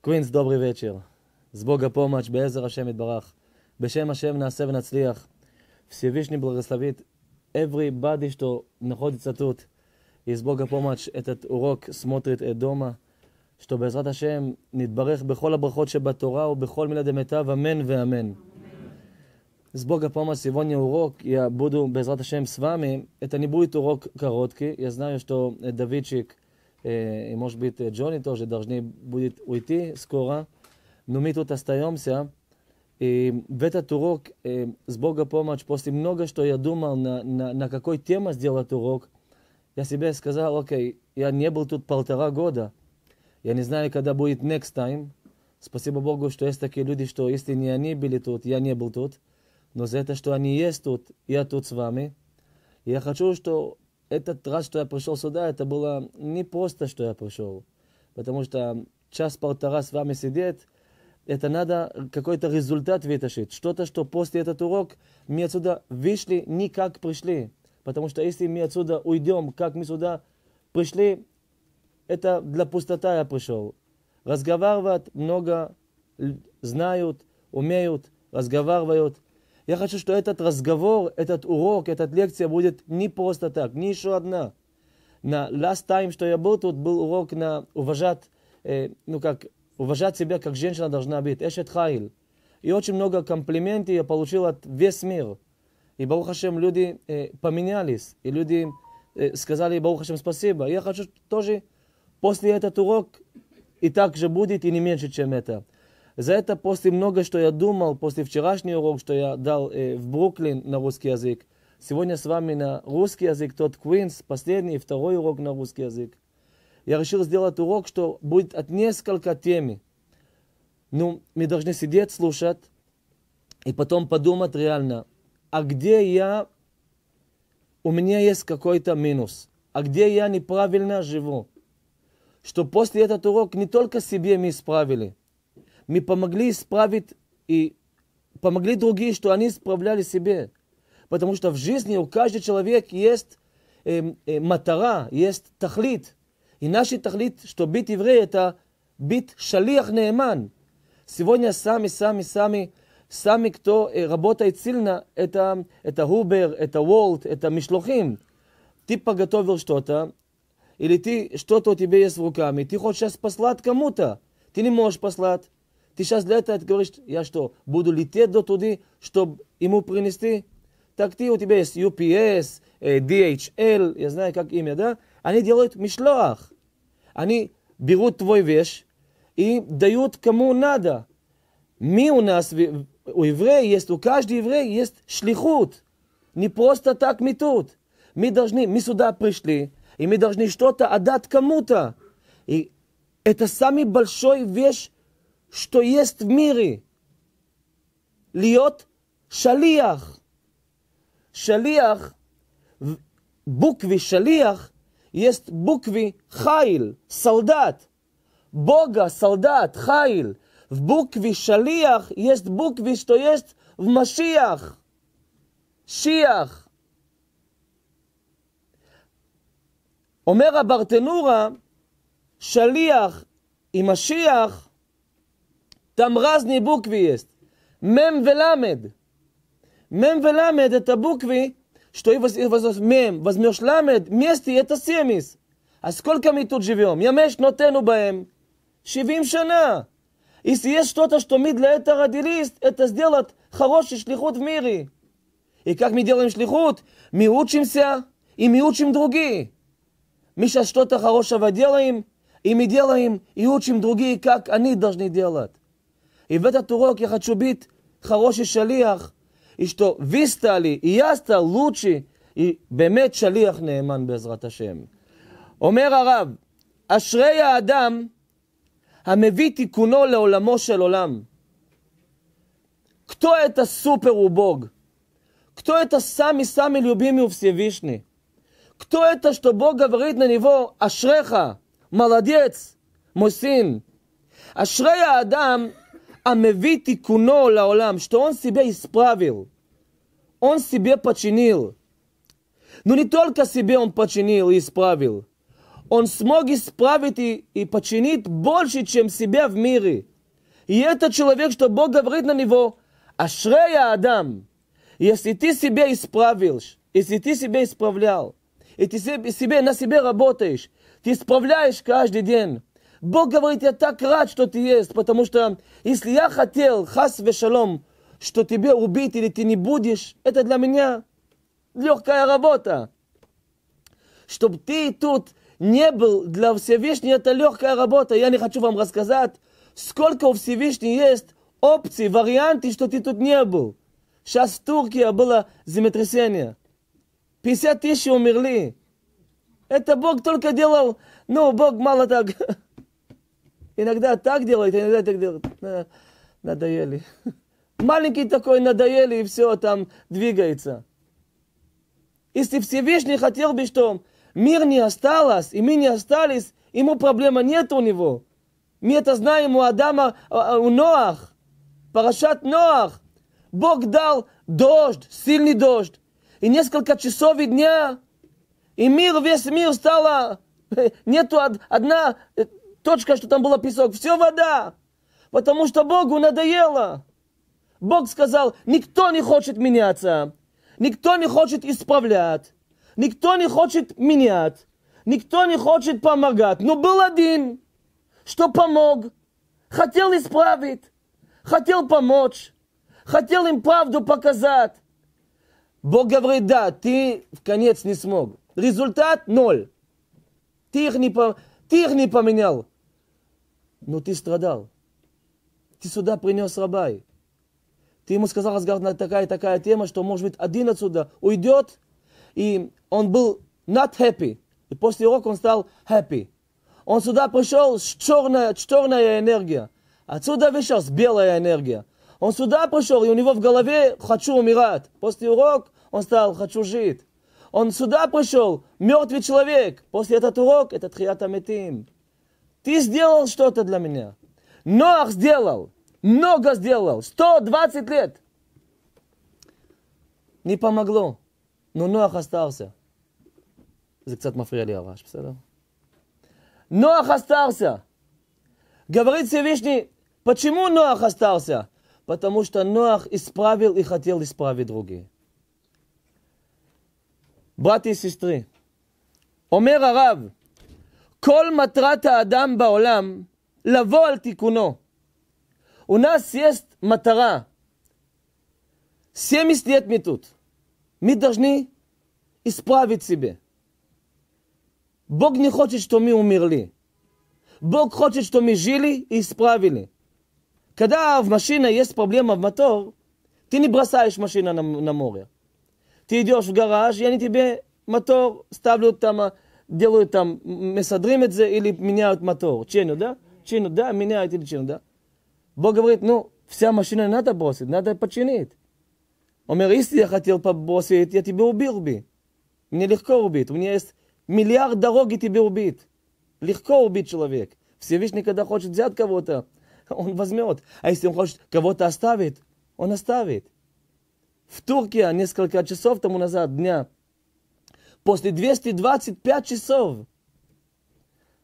קווינס דוברי וצ'ר, זבוגה פומאץ', בעזר השם יתברך, בשם השם נעשה ונצליח. Всевышний благословит everybody, что находится тут. из Бога помощь этот урок смотрит את дома, что בעזרת השם נתברך בכל הברכות שבתורה ובכל מילה דמיטב, אמן ואמן. С Бога помощь сегодня урок, я буду, без Раташем, с вами. Это не будет урок короткий. Я знаю, что Давидчик и, может быть, Джонни тоже должны будет уйти скоро, но мы тут остаемся. И в этот урок э, с Бога помощь, после много, что я думал, на, на, на какой тему сделать урок, я себе сказал, окей, я не был тут полтора года, я не знаю, когда будет next time. Спасибо Богу, что есть такие люди, что если не они были тут, я не был тут. Но за это, что они есть тут, я тут с вами. Я хочу, что этот раз, что я пришел сюда, это было не просто, что я пришел. Потому что час-полтора с вами сидеть, это надо какой-то результат вытащить. Что-то, что после этот урок мы отсюда вышли, как пришли. Потому что если мы отсюда уйдем, как мы сюда пришли, это для пустота я пришел. Разговаривать много знают, умеют, разговаривают – я хочу, что этот разговор, этот урок, эта лекция будет не просто так, не еще одна. На last time, что я был тут, был урок на уважать, э, ну как, уважать себя, как женщина должна быть. Эшет Хайл. И очень много комплиментов я получил от весь мир. И Барух Хашем люди э, поменялись. И люди э, сказали Барух Хашем спасибо. Я хочу тоже после этот урок и так же будет, и не меньше, чем это. За это после много, что я думал, после вчерашний урок, что я дал э, в Бруклин на русский язык, сегодня с вами на русский язык, тот Квинс, последний, второй урок на русский язык. Я решил сделать урок, что будет от несколько тем. Ну, мы должны сидеть, слушать, и потом подумать реально, а где я, у меня есть какой-то минус, а где я неправильно живу. Что после этот урок не только себе мы исправили, ми помогли исправить и помогли другие, что они исправляли себе. Потому что в жизни у каждого человека есть э, э, матара, есть тахлит. И наш тахлит, что быть еврей, это быть шалих нееман. Сегодня сами, сами, сами, сами, кто э, работает сильно, это, это Uber, это World, это Мишлохим. Ты подготовил что-то, или ты что-то у тебя есть руками, ты хочешь сейчас послать кому-то, ты не можешь послать. Ти сейчас для ты говоришь, я что, буду лететь до туда, чтобы ему принести? Так ты, у тебя есть UPS, DHL, я знаю, как имя, да? Они делают мишлах. Они берут твой вещь и дают кому надо. Мы у нас, у еврея есть, у каждого еврея есть шлихут. Не просто так мы тут. Мы должны, мы сюда пришли, и мы должны что-то отдать кому-то. И это самый большой вещь, što jest מירי, להיות שליח. שליח, בוקבי שליח, jest bukwi Chajl, soldat. Boga, soldat, Chajl. W bukwi szaliach jest bukwisz, to jest w Mashiach. Shiach. אומר הברטנורה, שליח עם השיח תמרזני בוקווי אסט. מם ולמד. מם ולמד את הבוקווי, שתואי וסוף מם, וזמיוש למד, מיסטי את הסיימיס. אז כל כמיתות שוויום, ימי שנותינו בהם, שבעים שנה. איסי יש שתות שתומיד לעת הרדיליסט, את הסדירלת חרושי שליחות מירי. מדיר עם שליחות, מיעוט שימסיה, עם מיעוט שימדרוגי. מי ששתות החרוש עבד יראים, אם ידיע להם, יהוד שמדרוגי ייקק אני דרשני דיאלת. הבאת תורו כחדשו ביט, חרושי שליח. אשתו ויסתה לי, אייסתה לוצ'י, היא באמת שליח נאמן בעזרת השם. אומר הרב, אשרי האדם המביא תיקונו לעולמו של עולם. Кто את супер ובוג. Кто את הסמי סמי ליובימי у Всевышний? את это, что Бог говорит на него Ашреха, молодец, мой Адам Амеви тикуно лаолам, что он себя исправил. Он себе починил. Но не только себе он починил и исправил. Он смог исправить и, и починить больше, чем себя в мире. И этот человек, что Бог говорит на него, Ашрея Адам, если ты себя исправил, если ты себя исправлял, и ты себе, на себе работаешь, ты исправляешь каждый день, Бог говорит, я так рад, что ты есть, потому что если я хотел, хас вешалом, что тебе убить или ты не будешь, это для меня легкая работа. Чтобы ты тут не был для Всевышнего, это легкая работа. Я не хочу вам рассказать, сколько у Всевышнего есть опций, варианты, что ты тут не был. Сейчас в Турции было землетрясение. 50 тысяч умерли. Это Бог только делал, ну, Бог мало так Иногда так делает, а иногда так делает. Надоели. Маленький такой надоели, и все там двигается. Если Всевышний хотел бы, что мир не осталось, и мы не остались, ему проблема нет у него. Мы это знаем у Адама, а, а, у Ноах. Парашат Ноах. Бог дал дождь, сильный дождь. И несколько часов и дня. И мир, весь мир стало... Нету одна э, точка, что там была песок, все вода. Потому что Богу надоело. Бог сказал, никто не хочет меняться. Никто не хочет исправлять. Никто не хочет менять. Никто не хочет помогать. Но был один, что помог. Хотел исправить. Хотел помочь. Хотел им правду показать. Бог говорит, да, ты в конец не смог. Результат ноль. Ты их не, ты их не поменял, но ты страдал. Ты сюда принес рабай. Ты ему сказал, разговор на такая такая тема, что, может быть, один отсюда уйдет, и он был not happy. И после урока он стал happy. Он сюда пришел с черная, черная энергия. Отсюда вышел с белая энергия. Он сюда пришел, и у него в голове «хочу умирать». После урока он стал «хочу жить». Он сюда пришел, мертвый человек. После этот урок, это тхият аметим. Ты сделал что-то для меня. Ноах сделал. Много сделал. 120 лет. Не помогло. Но Ноах остался. זה קצת מפריע לי הרעש, בסדר? נוח אסטרסיה. גברית סבישני, פצ'ימו потому что Ноах исправил и хотел исправить другие. ברטיס היסטרי. אומר הרב, כל מטרת האדם בעולם לבוא על תיקונו. אונס יסט מטרה. סיימיס דיית מיתות. מי דרשני? исправить себе. Бог не хочет, что мы умерли. Бог хочет, что мы жили и исправили. Когда в машине есть проблема в мотор, ты не бросаешь машину на, на море. Ты идешь в гараж, и они тебе мотор ставлю там, а, делают там, это или меняют мотор. Чину, да? Чину, да, меняют или чину, да? Бог говорит, ну, вся машина не надо бросить, надо починить. Он говорит, если я хотел побросить, я тебя убил бы. Мне легко убить. У меня есть миллиард дороги тебе убить. Легко убить человек. Всевышний, когда хочет взять кого-то, он возьмет. А если он хочет кого-то оставить, он оставит в Турке несколько часов тому назад дня, после 225 часов,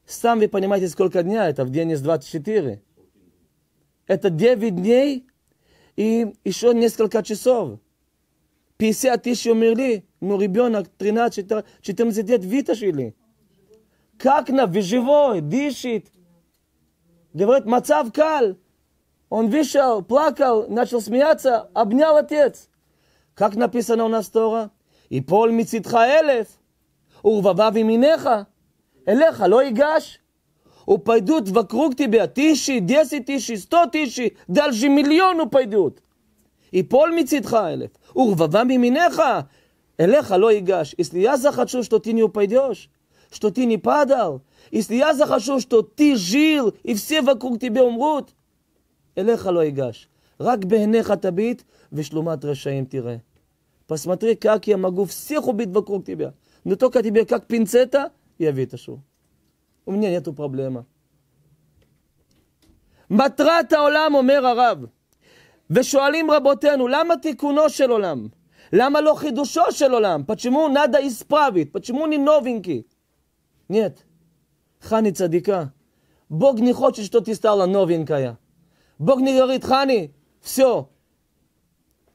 сами вы понимаете, сколько дня это, в день из 24. Это 9 дней и еще несколько часов. 50 тысяч умерли, но ребенок 13-14 лет вытащили. Как на живой, дышит. Говорит, Мацав Каль. Он вышел, плакал, начал смеяться, обнял отец. כך написано у нас יפול מצדך אלף, ורבביו ימיניך, אליך לא ייגש. ופיידות וקרוקתי תיביה, תישי, דסי תישי, סטו תישי, דלשי מיליון ופיידות. יפול מצדך אלף, ורבביו ימיניך, אליך לא ייגש. אסליאזה חדשו שתותיני ופיידוש, שתותיני פדר. אסליאזה חשוב שתותי ז'יר, יפסה וקרוק תיביה אומרות. אליך לא ייגש. רק בעיניך תביט, ושלומת רשעים תראה. פסמטרי קקיה מגוף сеху бит вокруг тебя. Но только тебе как пинцета я вытащу. У меня нету проблема. מטרת העולם, אומר הרב, ושואלים רבותינו, למה תיקונו של עולם? למה לא חידושו של עולם? почему надо исправить? почему не новенький? Нет. Хани цадика. Бог не хочет, что ты стала новенькая. Бог не говорит, Хани, Все.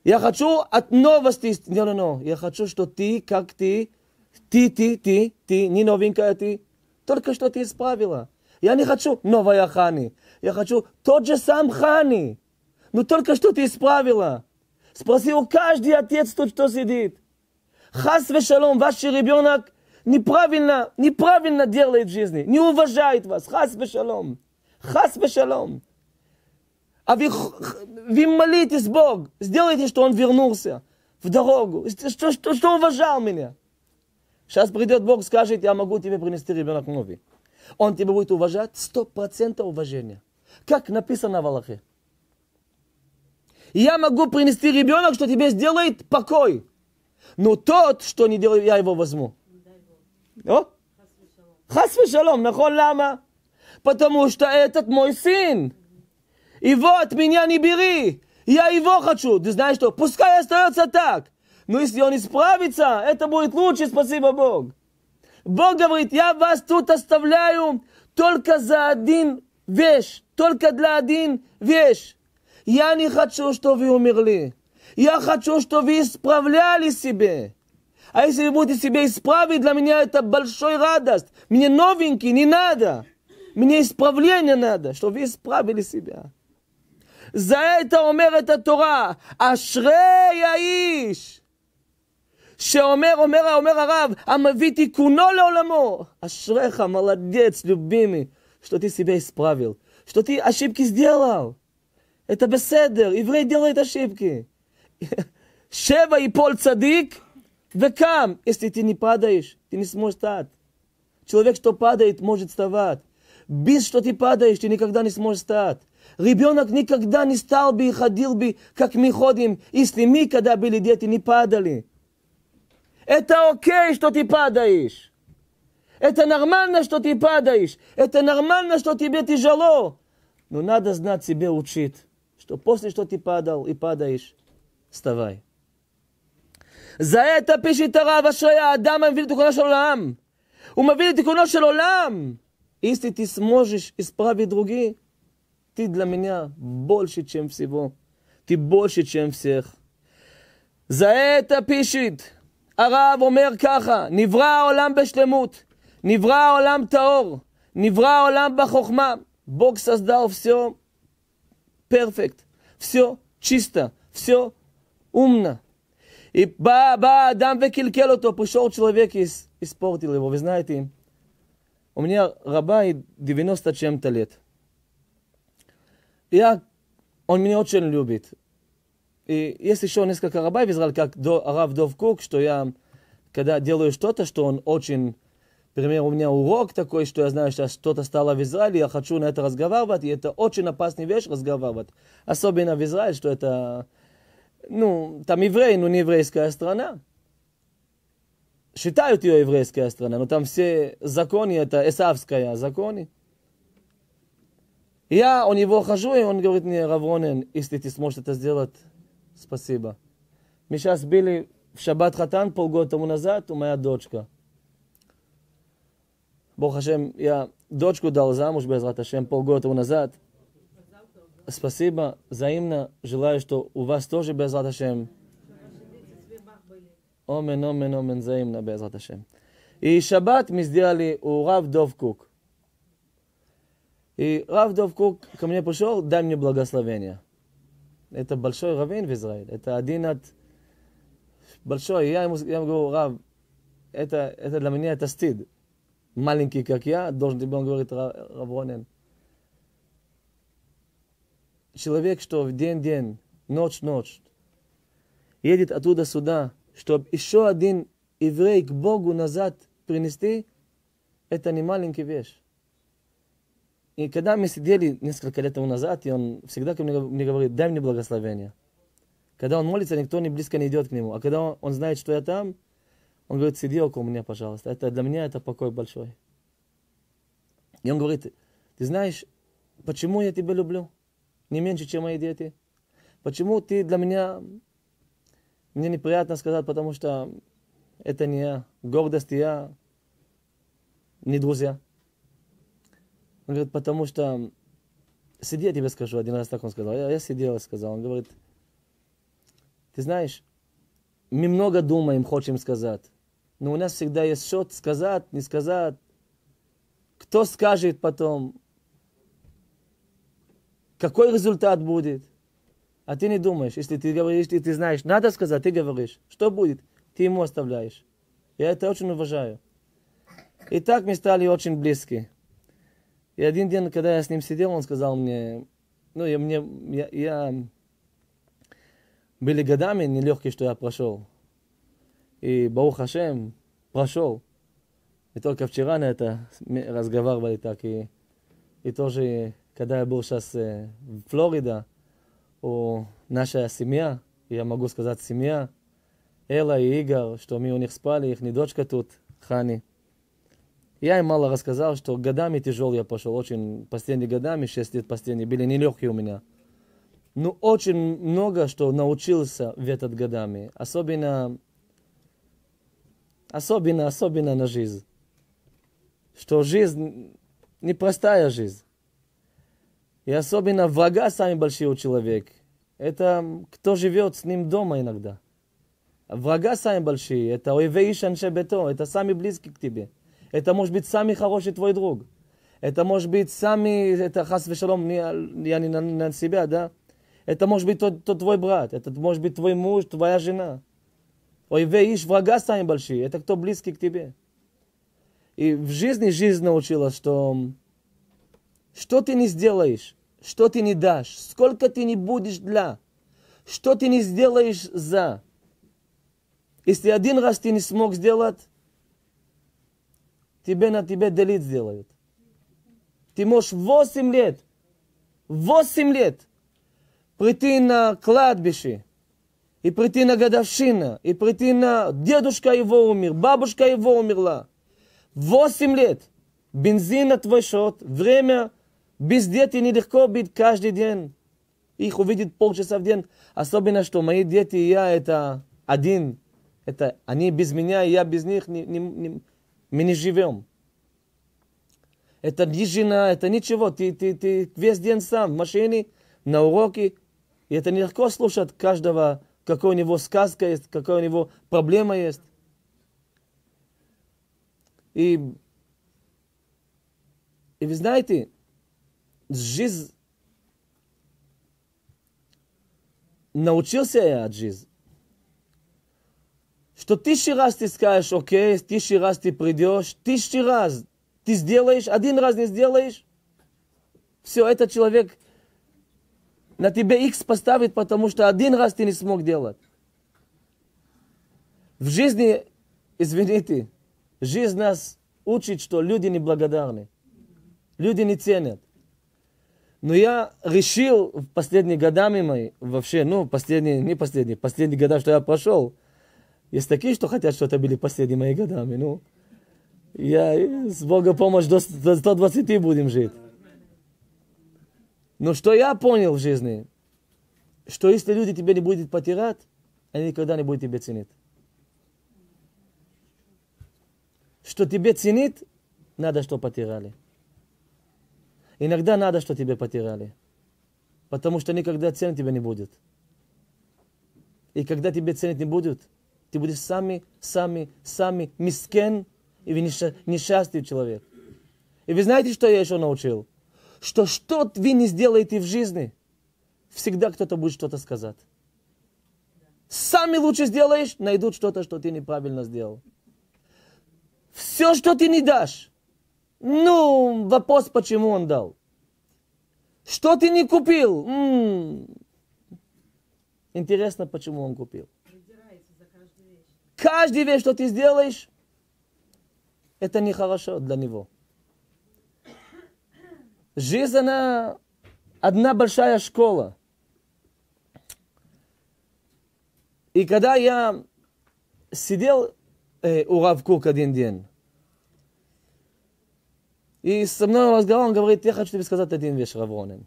Я хочу от новости. No, no, no. Я хочу, что ты, как ты, ты, ты, ты, ты, не новенькая ты. Только что ты исправила. Я не хочу новая хани. Я хочу тот же сам хани. Но ну, только что ты исправила. Спросил каждый отец тут, что сидит. Хас вешалом, ваш ребенок неправильно, неправильно делает в жизни. Не уважает вас. Хас вешалом. Хас вешалом. А вы, вы молитесь, Бог, сделайте, что он вернулся в дорогу, что, что, что уважал меня. Сейчас придет Бог, скажет, я могу тебе принести ребенок новый. Он тебя будет уважать сто процентов уважения. Как написано в Аллахе. Я могу принести ребенок, что тебе сделает покой. Но тот, что не делает, я его возьму. О? Хас шалом, лама. Потому что этот мой сын. И вот меня не бери! Я его хочу! Ты знаешь что? Пускай остается так! Но если он исправится, это будет лучше, спасибо Бог. Бог говорит, я вас тут оставляю только за один вещь, только для один вещь. Я не хочу, чтобы вы умерли. Я хочу, чтобы вы исправляли себе. А если вы будете себя исправить, для меня это большой радость. Мне новенький не надо. Мне исправление надо, чтобы вы исправили себя. זהה את האומר את התורה, אשרי האיש שאומר, אומר, אומר הרב, המביא תיקונו לעולמו. אשריך, מלדץ, לובימי. что ты себя исправил, что ты ошибки сделал. Это беседер, еврей делает ошибки. Шева и пол цадик, векам, если ты не падаешь, ты не сможешь стать. Человек, что падает, может вставать. Без, что ты падаешь, ты никогда не сможешь стать. Ребенок никогда не стал бы и ходил бы, как мы ходим, если мы, когда были дети, не падали. Это окей, что ты падаешь. Это нормально, что ты падаешь. Это нормально, что тебе тяжело. Но надо знать себе учит, что после, что ты падал и падаешь, вставай. За это пишет הרב что я המביא לתיקונו של עולם. הוא מביא לתיקונו של עולם. Если ты сможешь исправить других, встид для меня больше, чем всего. Ты больше, чем всех. זהה את הפישית. הרב אומר ככה, נברא העולם בשלמות, נברא העולם טהור, נברא העולם בחוכמה. Бог создал все перфект, все чисто, все умно. И ба, ба, Адам векилькел אותו, пришел человек и испортил его. Вы знаете, у меня раба и 90 чем-то лет. Я, он меня очень любит. И есть еще несколько рабаев, как до, Арав Дов Кук, что я, когда делаю что-то, что он очень... Например, у меня урок такой, что я знаю, что что-то стало в Израиле, я хочу на это разговаривать, и это очень опасная вещь разговаривать. Особенно в Израиле, что это... Ну, там евреи, но не еврейская страна. Считают ее еврейская страна, но там все законы, это эсавская законы. Я у него хожу, и он говорит мне, Равронен, если ты сможешь это сделать, спасибо. Мы сейчас были в шаббат хатан полгода тому назад, у моя дочка. Бог Хашем, я дочку дал замуж, без Хашем, полгода тому назад. Спасибо, взаимно. Желаю, что у вас тоже без Хашем. Омен, омен, омен, взаимно без Хашем. И шаббат мы сделали у Рав Дов Кук. И Рав Довкур ко мне пришел, дай мне благословение. Это большой раввин в Израиле. Это один от... Большой. Я ему, я ему говорю, Рав, это, это для меня это стыд. Маленький, как я, должен тебе, он говорит, Рав Ронен. Человек, что в день-день, ночь-ночь, едет оттуда сюда, чтобы еще один еврей к Богу назад принести, это не маленькая вещь. И когда мы сидели несколько лет тому назад, и он всегда ко мне, мне говорит, дай мне благословение. Когда он молится, никто не близко не идет к нему. А когда он, он знает, что я там, он говорит, сиди около меня, пожалуйста. Это для меня это покой большой. И он говорит, ты знаешь, почему я тебя люблю? Не меньше, чем мои дети. Почему ты для меня... Мне неприятно сказать, потому что это не я. Гордость я, не друзья. Он говорит, потому что... Сиди, я тебе скажу. Один раз так он сказал. Я, я сидел и сказал. Он говорит, ты знаешь, мы много думаем, хотим сказать. Но у нас всегда есть счет сказать, не сказать. Кто скажет потом? Какой результат будет? А ты не думаешь, если ты говоришь, ты, ты знаешь, надо сказать, ты говоришь. Что будет? Ты ему оставляешь. Я это очень уважаю. И так мы стали очень близки. И один день, когда я с ним сидел, он сказал мне, ну, я, мне, я, я были годами нелегкие, что я прошел. И Баух Хашем прошел. И только вчера на это разговаривали так. И, и тоже, когда я был сейчас э, в Флориде, у наша семья, я могу сказать семья, Эла и Игорь, что мы у них спали, их не дочка тут, Хани. Я им мало рассказал, что годами тяжел я пошел, очень последние годами, 6 лет последние были нелегкие у меня. Но ну, очень много, что научился в этот годами, особенно, особенно, особенно на жизнь. Что жизнь непростая жизнь. И особенно врага самые большие у человека. Это кто живет с ним дома иногда. Врага самые большие. Это Ойвейшан Шебето. Это самые близкие к тебе. Это может быть самый хороший твой друг. Это может быть самый, это хас вешалом, не, я не на, на себя, да? Это может быть тот, тот твой брат, это может быть твой муж, твоя жена. Ой, вы врага сами большие, это кто близкий к тебе. И в жизни жизнь научила, что что ты не сделаешь, что ты не дашь, сколько ты не будешь для, что ты не сделаешь за. Если один раз ты не смог сделать, тебе на тебе делит сделают. Ты можешь 8 лет, 8 лет прийти на кладбище, и прийти на годовщина, и прийти на... Дедушка его умер, бабушка его умерла. 8 лет. Бензин на твой счет, время. Без детей нелегко быть каждый день. Их увидит полчаса в день. Особенно, что мои дети и я это один. Это они без меня, и я без них не, не, не, мы не живем. Это не жена, это ничего. Ты, ты, ты весь день сам в машине, на уроке. И это нелегко слушать каждого, какая у него сказка есть, какая у него проблема есть. И, и вы знаете, жизнь... Научился я от жизни что ты еще раз ты скажешь, окей, тысячи раз ты придешь, тысячи раз ты сделаешь, один раз не сделаешь, все, этот человек на тебя X поставит, потому что один раз ты не смог делать. В жизни, извините, жизнь нас учит, что люди неблагодарны. Люди не ценят. Но я решил в последние годами мои, вообще, ну, последние, не последние, последние года, что я прошел – есть такие, что хотят, что это были последние мои годами. Ну, я э, с Бога помощь до 120 будем жить. Но что я понял в жизни, что если люди тебя не будут потирать, они никогда не будут тебя ценить. Что тебе ценит, надо, что потирали. Иногда надо, что тебе потирали, Потому что никогда цен тебя не будет. И когда тебе ценить не будут, ты будешь самый, самый, самый мискен и несчастный человек. И вы знаете, что я еще научил? Что что вы не сделаете в жизни, всегда кто-то будет что-то сказать. Сами лучше сделаешь, найдут что-то, что ты неправильно сделал. Все, что ты не дашь. Ну, вопрос, почему он дал. Что ты не купил? М-м-м. Интересно, почему он купил. Каждый вещь, что ты сделаешь, это нехорошо для него. Жизнь, она одна большая школа. И когда я сидел э, у Равкук один день, и со мной разговаривал, он говорит, я хочу тебе сказать один вещь, Равронин.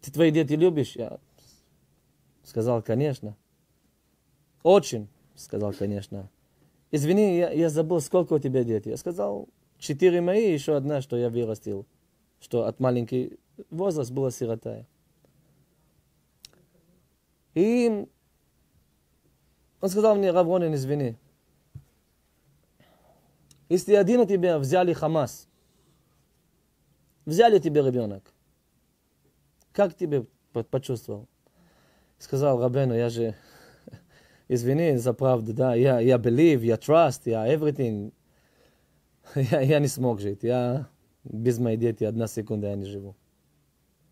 Ты твои дети любишь? Я сказал, конечно. Очень сказал, конечно. Извини, я, я забыл, сколько у тебя детей. Я сказал, четыре мои, еще одна, что я вырастил. Что от маленький возраст была сирота. И он сказал мне, Равронин, извини. Если один у тебя взяли Хамас, взяли тебе ребенок, как тебе почувствовал? Сказал Рабену, я же извини за правду, да, я, я believe, я trust, я everything. я, я не смог жить, я без моей дети одна секунда я не живу.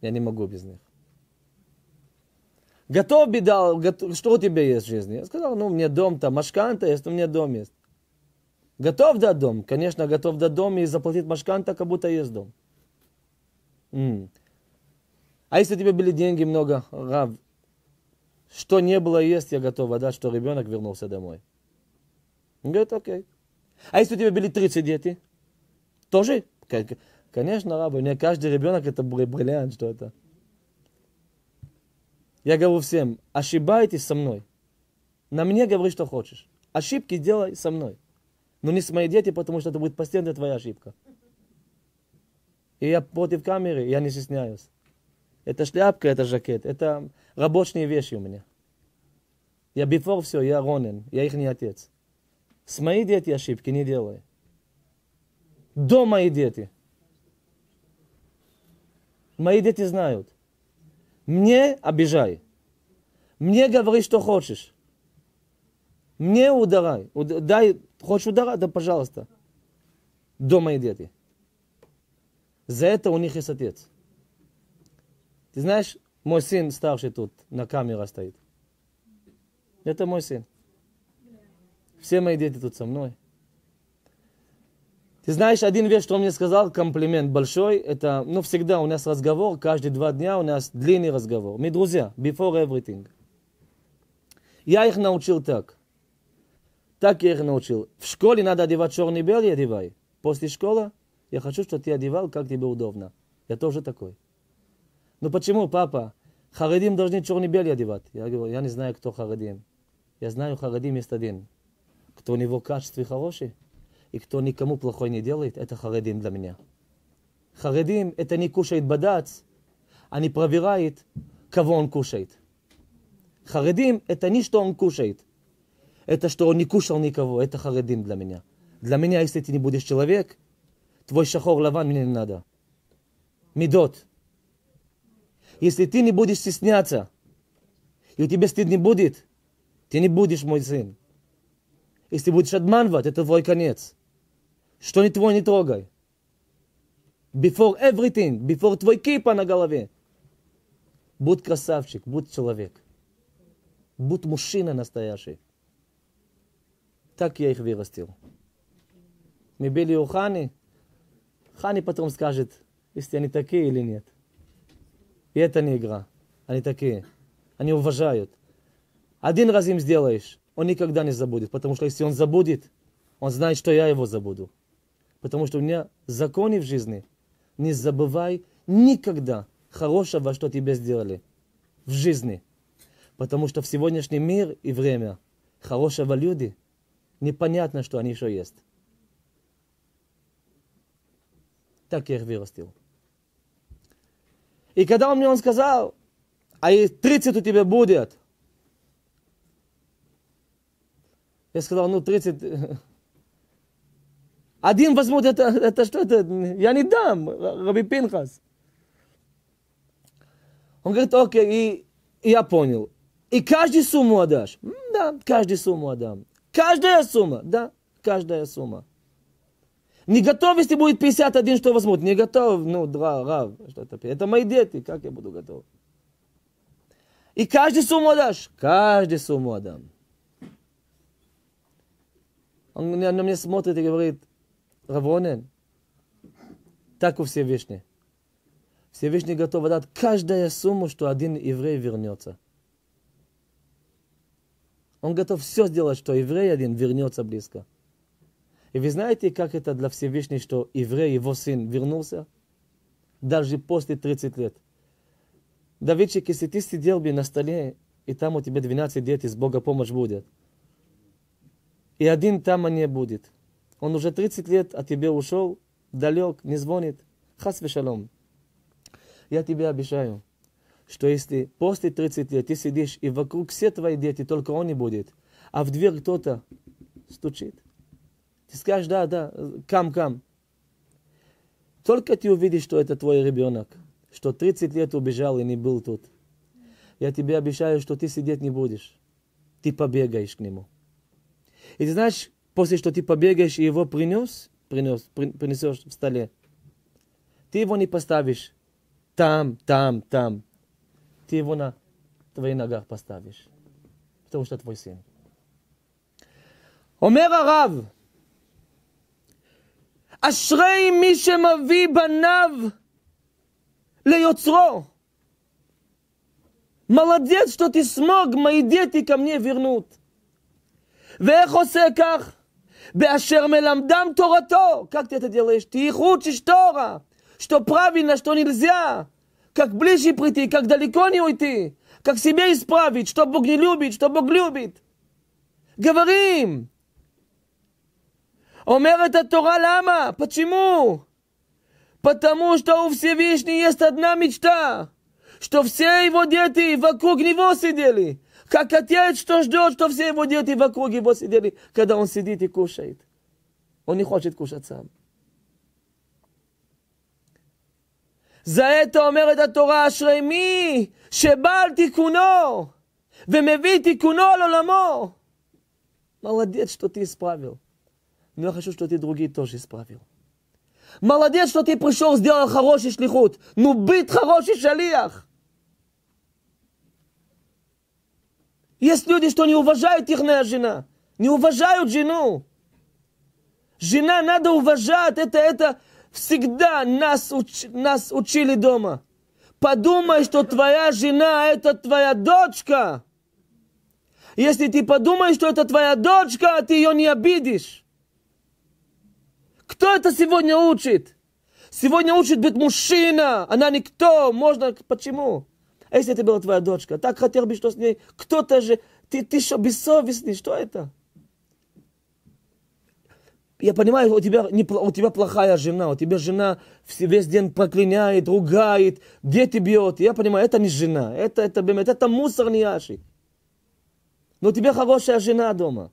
Я не могу без них. Готов бы дал, что у тебя есть в жизни? Я сказал, ну, мне дом там, машканта есть, у меня дом есть. Готов дать дом? Конечно, готов дать дом и заплатить машканта, как будто есть дом. М. А если у тебя были деньги много, Рав, что не было есть, я готов отдать, что ребенок вернулся домой. Он говорит, окей. А если у тебя были 30 детей, Тоже? Конечно, рабы. Не каждый ребенок это бриллиант, что это. Я говорю всем, ошибайтесь со мной. На мне говори, что хочешь. Ошибки делай со мной. Но не с моей дети, потому что это будет постоянно твоя ошибка. И я против камеры, я не стесняюсь. Это шляпка, это жакет. Это рабочие вещи у меня. Я бифор все, я ронен, я их не отец. С мои дети ошибки не делай. До мои дети. Мои дети знают. Мне обижай. Мне говори, что хочешь. Мне ударай. Дай, хочешь ударать, да пожалуйста. До мои дети. За это у них есть отец. Ты знаешь, мой сын старший тут, на камере стоит. Это мой сын. Все мои дети тут со мной. Ты знаешь, один вещь, что он мне сказал, комплимент большой, это, ну, всегда у нас разговор, каждые два дня у нас длинный разговор. Мы друзья, before everything. Я их научил так. Так я их научил. В школе надо одевать черный белый, одевай. После школы я хочу, чтобы ты одевал, как тебе удобно. Я тоже такой. Ну почему, папа? Харидим должны черный белый одевать. Я говорю, я не знаю, кто харидим. Я знаю, харидим есть один. Кто у него качестве хороший, и кто никому плохой не делает, это харидим для меня. Харидим – это не кушает бадац, а не проверяет, кого он кушает. Харидим – это не что он кушает, это что он не кушал никого, это харидим для меня. Для меня, если ты не будешь человек, твой шахор лаван мне не надо. Медот – Если ты не будешь стесняться, и у тебя стыд не будет, ты не будешь мой сын. Если будешь обманывать, это твой конец. Что не твой, не трогай. Before everything, before твой кипа на голове. Будь красавчик, будь человек. Будь мужчина настоящий. Так я их вырастил. Мы были у Хани. Хани потом скажет, если они такие или нет. И это не игра. Они такие. Они уважают. Один раз им сделаешь, он никогда не забудет. Потому что если он забудет, он знает, что я его забуду. Потому что у меня законы в жизни. Не забывай никогда хорошего, что тебе сделали в жизни. Потому что в сегодняшний мир и время хорошего люди, непонятно, что они еще есть. Так я их вырастил. И когда он мне он сказал, а и 30 у тебя будет. Я сказал, ну 30... Один возьмут, это, это что это? Я не дам, Раби Пинхас. Он говорит, окей, и, и я понял. И каждый сумму отдашь? Да, каждый сумму отдам. Каждая сумма, да, каждая сумма. Не готов, если будет 51, что возьмут. Не готов, ну, два, рав, что-то. Это мои дети, как я буду готов? И каждый сумму дашь, Каждый сумму отдам. Он на меня смотрит и говорит, Равонен, так у Всевышний. Всевышний готов дать каждую сумму, что один еврей вернется. Он готов все сделать, что еврей один вернется близко. И вы знаете, как это для Всевышнего, что еврей, его сын, вернулся? Даже после 30 лет. Давидчик, если ты сидел бы на столе, и там у тебя 12 детей, с Бога помощь будет. И один там не будет. Он уже 30 лет от тебя ушел, далек, не звонит. Хас шалом. Я тебе обещаю, что если после 30 лет ты сидишь, и вокруг все твои дети, только он не будет, а в дверь кто-то стучит, ты скажешь, да, да, кам, кам. Только ты увидишь, что это твой ребенок, что 30 лет убежал и не был тут. Я тебе обещаю, что ты сидеть не будешь. Ты побегаешь к нему. И ты знаешь, после что ты побегаешь и его принес, принес, принесешь в столе, ты его не поставишь там, там, там. Ты его на твоих ногах поставишь. Потому что твой сын. Омер Арав. אשרי מי שמביא בניו ליוצרו. молодец, что ты смог, мои дети, ко мне вернут. ואיך עושה כך? באשר מלמדם תורתו. как ты это делаешь? Ты их учишь Тора, что правильно, что нельзя. Как ближе прийти, как далеко не уйти. Как себя исправить, что Бог не любит, что Бог любит. говорим, אומרת התורה למה? почему? Потому что у Всевышнего есть одна мечта, что все его дети вокруг него сидели. Как отец, что ждет, что все его дети вокруг его сидели, когда он сидит и кушает. Он не хочет кушать сам. За это אומרת התורה, אשרי מי שבא על תיקונו ומביא תיקונו על עולמו. молодец, что ты исправил. но я хочу, чтобы ты другие тоже исправил. Молодец, что ты пришел, сделал хороший шлихут. Ну, быть хороший шалиях. Есть люди, что не уважают их жена. Не уважают жену. Жена надо уважать. Это, это всегда нас, уч, нас учили дома. Подумай, что твоя жена – это твоя дочка. Если ты подумаешь, что это твоя дочка, ты ее не обидишь. Кто это сегодня учит? Сегодня учит быть мужчина, а она никто. Можно, почему? А если это была твоя дочка? Так хотел бы, что с ней кто-то же... Ты, ты что, бессовестный? Что это? Я понимаю, у тебя, не, у тебя плохая жена, у тебя жена весь день проклиняет, ругает, дети бьет. Я понимаю, это не жена, это, это, это, это мусор не ашик. Но у тебя хорошая жена дома.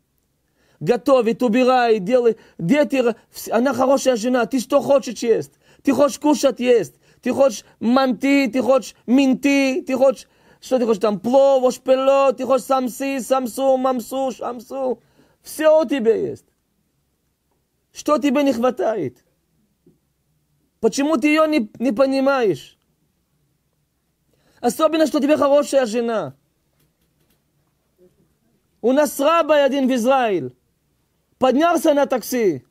готовит, убирает, делает. Дети, она хорошая жена, ты что хочешь есть? Ты хочешь кушать есть? Ты хочешь манти ты хочешь минти ты хочешь... Что ты хочешь там? Плов, шпело, ты хочешь самси, самсу, мамсу, шамсу. Все у тебя есть. Что тебе не хватает? Почему ты ее не, не понимаешь? Особенно, что тебе хорошая жена. У нас рабы один в Израиль. поднялся на такси.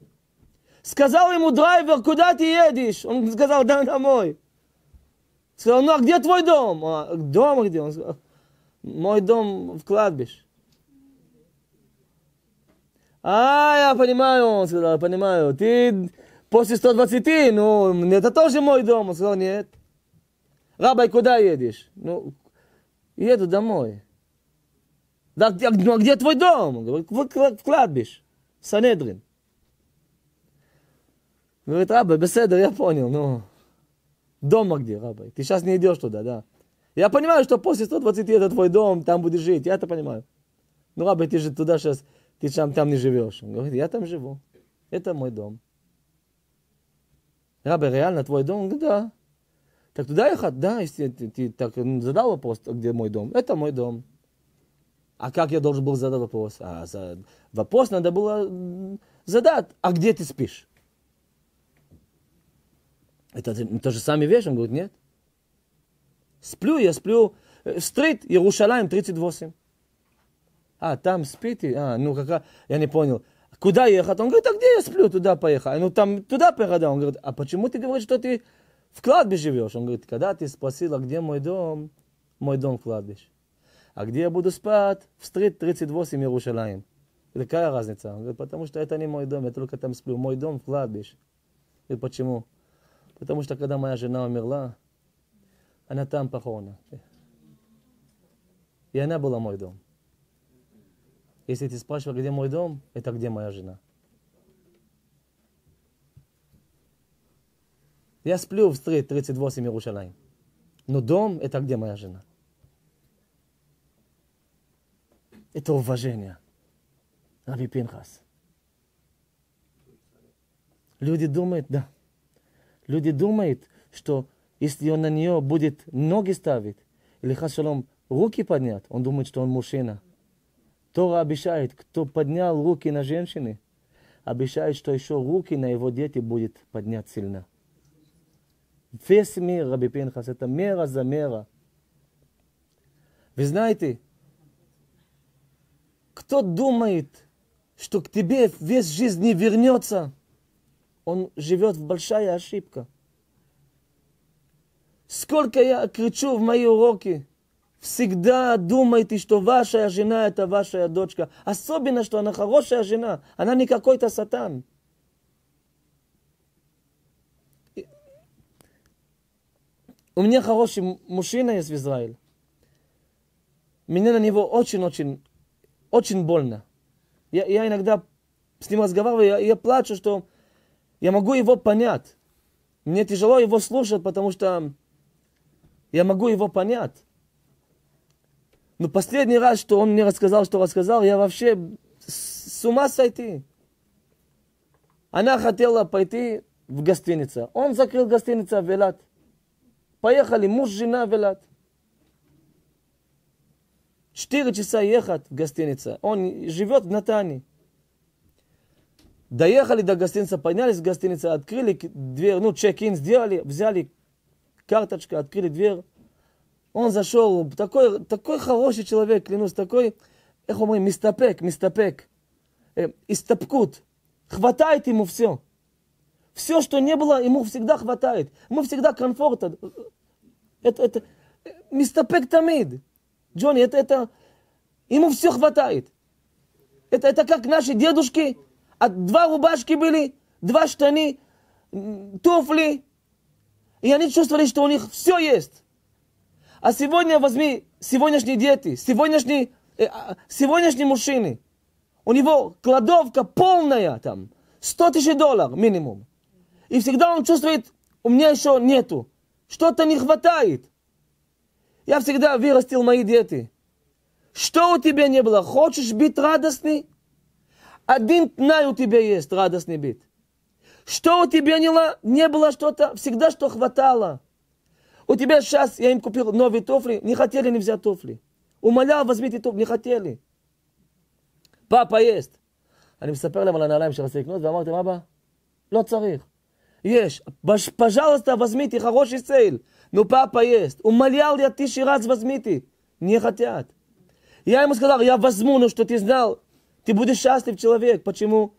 Сказал ему драйвер, куда ты едешь? Он сказал, да, домой. Сказал, ну а где твой дом? А, дом где? Он сказал, мой дом в кладбище. А, я понимаю, он сказал, понимаю, ты после 120, ну, это тоже мой дом. Он сказал, нет. Рабай, куда едешь? Ну, еду домой. Да, а ну, а где твой дом? говорит, в, в кладбище. סנהדרין. אומרת, רבי, בסדר, יפוניר, נו. Дом где, рабы? Ты сейчас не идешь туда, да? Я понимаю, что после 120 это твой дом, там будешь жить, я это понимаю. Ну, рабы, ты же туда сейчас, ты там, там не живешь. Он говорит, я там живу, это мой дом. Рабы, реально твой дом? Он говорит, да. Так туда ехать? Да, если ты, ты так задал вопрос, где мой дом. Это мой дом. А как я должен был задать вопрос? А за... вопрос надо было задать. А где ты спишь? Это то же самое вещь. Он говорит, нет. Сплю, я сплю. Э, стрит, Иерушалаем, 38. А, там спите? А, ну как, я не понял. Куда ехать? Он говорит, а где я сплю? Туда поехал. Ну там, туда поехал. Он говорит, а почему ты говоришь, что ты в кладбище живешь? Он говорит, когда ты спросила, где мой дом, мой дом в кладбище. А где я буду спать? В стрит 38 Иерушалаем. Какая разница? Он говорит, потому что это не мой дом, я только там сплю. Мой дом в кладбище. И почему? Потому что когда моя жена умерла, она там похорона. И она была мой дом. Если ты спрашиваешь, где мой дом, это где моя жена. Я сплю в стрит 38 Иерушалаем. Но дом – это где моя жена. это уважение. Раби Пинхас. Люди думают, да. Люди думают, что если он на нее будет ноги ставить, или хасалом руки поднять, он думает, что он мужчина. Тора обещает, кто поднял руки на женщины, обещает, что еще руки на его дети будет поднять сильно. Весь мир, Раби Пинхас, это мера за мера. Вы знаете, кто думает, что к тебе весь жизнь не вернется, он живет в большая ошибка. Сколько я кричу в мои уроки, всегда думайте, что ваша жена – это ваша дочка. Особенно, что она хорошая жена, она не какой-то сатан. У меня хороший мужчина из Израиля. Меня на него очень-очень очень больно. Я, я иногда с ним разговариваю, я, я плачу, что я могу его понять. Мне тяжело его слушать, потому что я могу его понять. Но последний раз, что он мне рассказал, что рассказал, я вообще с ума сойти. Она хотела пойти в гостиницу. Он закрыл гостиницу в Элат. Поехали муж, жена в велат. 4 часа ехать в гостинице. Он живет в Натане. Доехали до гостиницы, поднялись в гостинице, открыли дверь, ну, чек-ин сделали, взяли карточку, открыли дверь. Он зашел, такой, такой хороший человек, клянусь, такой, איך אומרים, מסתפק, מסתפק. הסתפקות. хватает ему все. Все, что не было, ему всегда хватает. Ему всегда комфортно. Э, э, это, это, מסתפק э, תמיד. Джонни, это, это, ему все хватает. Это, это как наши дедушки, а два рубашки были, два штаны, туфли. И они чувствовали, что у них все есть. А сегодня возьми сегодняшние дети, сегодняшние, э, а, сегодняшние мужчины. У него кладовка полная там, 100 тысяч долларов минимум. И всегда он чувствует, у меня еще нету, что-то не хватает. Я всегда вырастил мои дети. Что у тебя не было? Хочешь быть радостный? Один тнай у тебя есть, радостный бит. Что у тебя не, было? не было что-то, всегда что хватало. У тебя сейчас, я им купил новые туфли, не хотели не взять туфли. Умолял, возьмите туфли, не хотели. Папа есть. אני מספר להם על הנעליים שרציתי לקנות, ואמרתם, אבא, לא צריך. יש, פז'לסטה וזמיתי חרושי סייל но «Ну, папа есть. Умолял я тысячи раз, возьмите. Не хотят. Я ему сказал, я возьму, но что ты знал, ты будешь счастлив человек. Почему?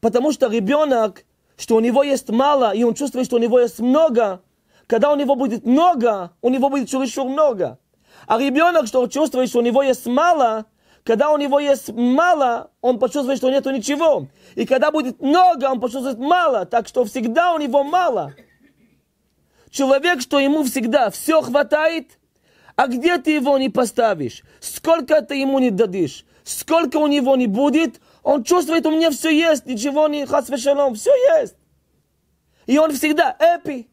Потому что ребенок, что у него есть мало, и он чувствует, что у него есть много, когда у него будет много, у него будет чересчур много. А ребенок, что чувствует, что у него есть мало, когда у него есть мало, он почувствует, что нету ничего. И когда будет много, он почувствует мало. Так что всегда у него мало. Человек, что ему всегда все хватает, а где ты его не поставишь, сколько ты ему не дадишь, сколько у него не будет, он чувствует, у меня все есть, ничего не хасвешалом, все есть. И он всегда эпи.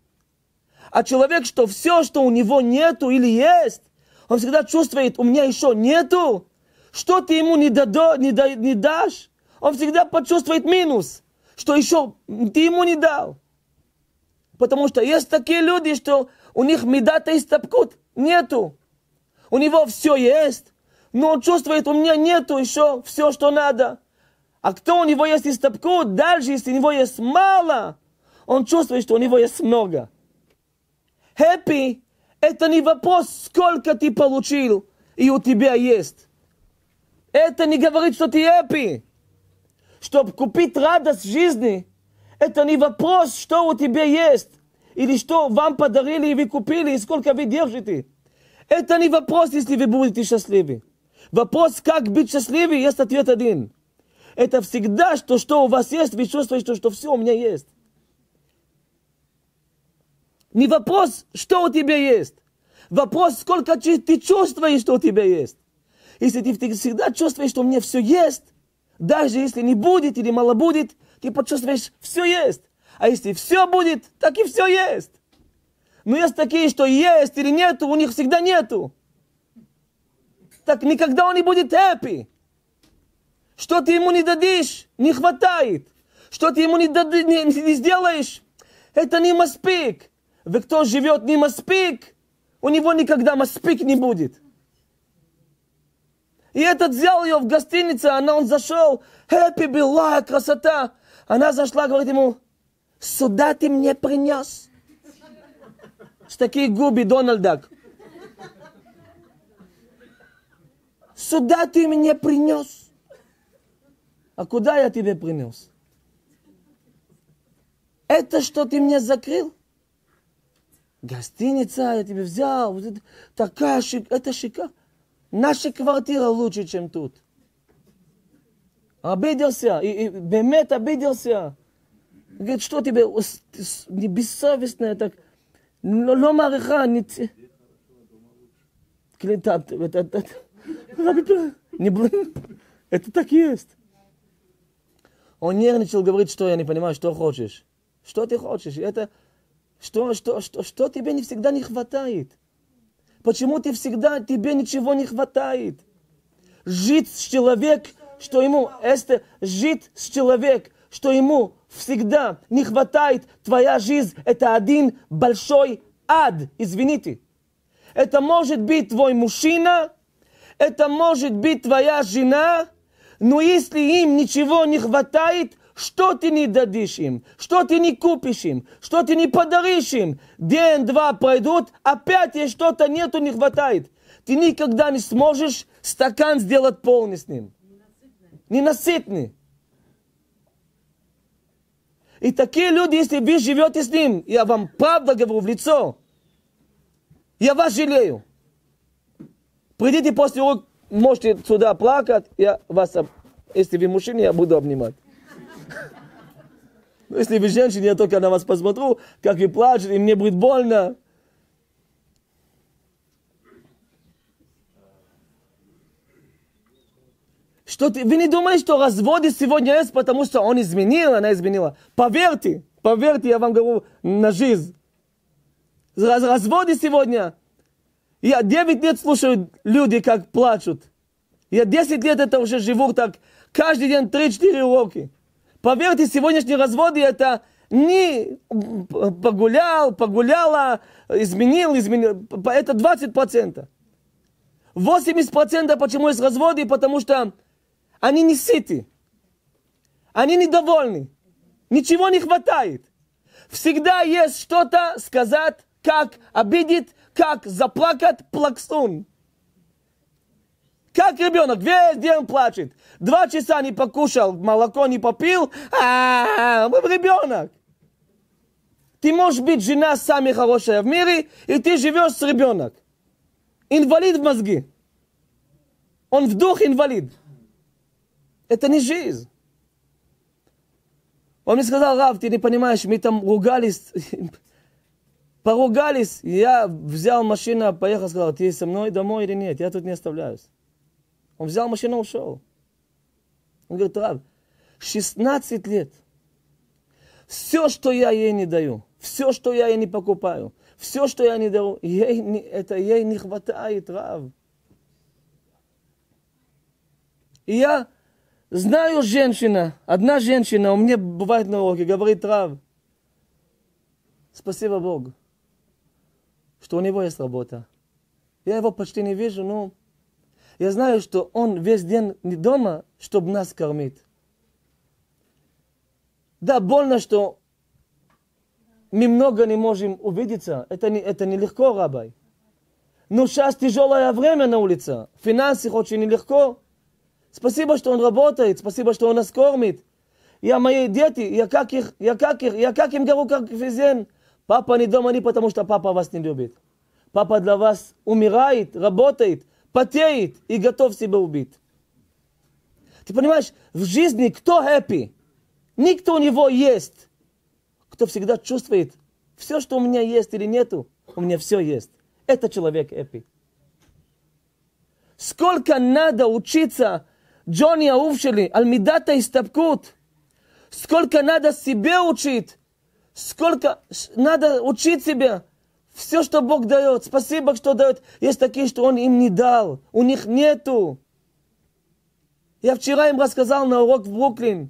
А человек, что все, что у него нету или есть, он всегда чувствует, у меня еще нету, что ты ему не, дадо, не, да, не дашь, он всегда почувствует минус, что еще ты ему не дал. Потому что есть такие люди, что у них медата истопкут. Нету. У него все есть, но он чувствует, у меня нету еще все, что надо. А кто у него есть истопкут, даже если у него есть мало, он чувствует, что у него есть много. Happy – это не вопрос, сколько ты получил и у тебя есть. Это не говорит, что ты happy. Чтобы купить радость жизни – это не вопрос, что у тебя есть, или что вам подарили и вы купили, и сколько вы держите. Это не вопрос, если вы будете счастливы. Вопрос, как быть счастливым, есть ответ один. Это всегда, что, что у вас есть, вы чувствуете, что, что все у меня есть. Не вопрос, что у тебя есть. Вопрос, сколько ты чувствуешь, что у тебя есть. Если ты всегда чувствуешь, что у меня все есть, даже если не будет или мало будет, ты почувствуешь, все есть. А если все будет, так и все есть. Но есть такие, что есть или нету, у них всегда нету. Так никогда он не будет happy. Что ты ему не дадишь, не хватает. Что ты ему не, дади, не, не сделаешь, это не маспик. Вы кто живет не маспик, у него никогда маспик не будет. И этот взял ее в гостинице, она он зашел, happy была, красота. Она зашла, говорит ему, сюда ты мне принес. С такие губи Дональд Дак. Сюда ты мне принес. А куда я тебе принес? Это что ты мне закрыл? Гостиница я тебе взял. Вот это, такая шик, это шика. Наша квартира лучше, чем тут обиделся, и, и Бемет обиделся. Говорит, что тебе, бессовестная, так, лома реха, не... Клинтап, это, это, это, не, это так есть. Он нервничал, говорит, что я не понимаю, что хочешь. Что ты хочешь? Это, что, что, что, что тебе не всегда не хватает? Почему ты всегда, тебе ничего не хватает? Жить человек что ему это жить с человек, что ему всегда не хватает, твоя жизнь это один большой ад, извините. Это может быть твой мужчина, это может быть твоя жена, но если им ничего не хватает, что ты не дадишь им, что ты не купишь им, что ты не подаришь им. День-два пройдут, опять есть что-то нету, не хватает. Ты никогда не сможешь стакан сделать полный с ним ненасытны. И такие люди, если вы живете с ним, я вам правда говорю в лицо, я вас жалею. Придите после урок, можете сюда плакать, я вас, если вы мужчина, я буду обнимать. Но если вы женщина, я только на вас посмотрю, как вы плачете, и мне будет больно. Что ты, вы не думали, что разводы сегодня есть, потому что он изменил, она изменила. Поверьте, поверьте, я вам говорю на жизнь. Раз, разводы сегодня. Я 9 лет слушаю люди, как плачут. Я 10 лет это уже живу так. Каждый день 3-4 уроки. Поверьте, сегодняшние разводы это не погулял, погуляла, изменил, изменил. Это 20%. 80% почему есть разводы, потому что אני ניסיתי. Они недовольны. Ничего не хватает. Всегда есть что-то сказать, как обидеть, как заплакать плаксун. Как ребенок, весь день плачет. Два часа не покушал, молоко не попил. А, -а, -а ребенок. Ты можешь быть жена самая хорошая в мире, и ты живешь с ребенок. Инвалид в мозги. Он в дух инвалид. Это не жизнь. Он мне сказал, Рав, ты не понимаешь, мы там ругались, поругались. Я взял машину, поехал, сказал, ты со мной домой или нет? Я тут не оставляюсь. Он взял машину, ушел. Он говорит, Рав, 16 лет. Все, что я ей не даю, все, что я ей не покупаю, все, что я не даю, ей не, это ей не хватает, Рав. И я Знаю женщина, одна женщина у меня бывает на уроке, говорит Трав. Спасибо Богу, что у него есть работа. Я его почти не вижу, но я знаю, что он весь день не дома, чтобы нас кормить. Да, больно, что мы много не можем увидеться. Это, не, это не легко, рабай. Но сейчас тяжелое время на улице. Финансы очень нелегко. Спасибо, что он работает, спасибо, что он нас кормит. Я мои дети, я как их, я как их, я как им говорю, как физен. Папа не дома не потому, что папа вас не любит. Папа для вас умирает, работает, потеет и готов себя убить. Ты понимаешь, в жизни кто happy? Никто у него есть. Кто всегда чувствует, все, что у меня есть или нету, у меня все есть. Это человек happy. Сколько надо учиться ג'וני אהוב שלי, על מידת ההסתפקות. Сколько надо себе учить, сколько надо учить себя. Все, что Бог дает, спасибо, что дает. Есть такие, что Он им не дал, у них нету. Я вчера им рассказал на урок в Бруклин.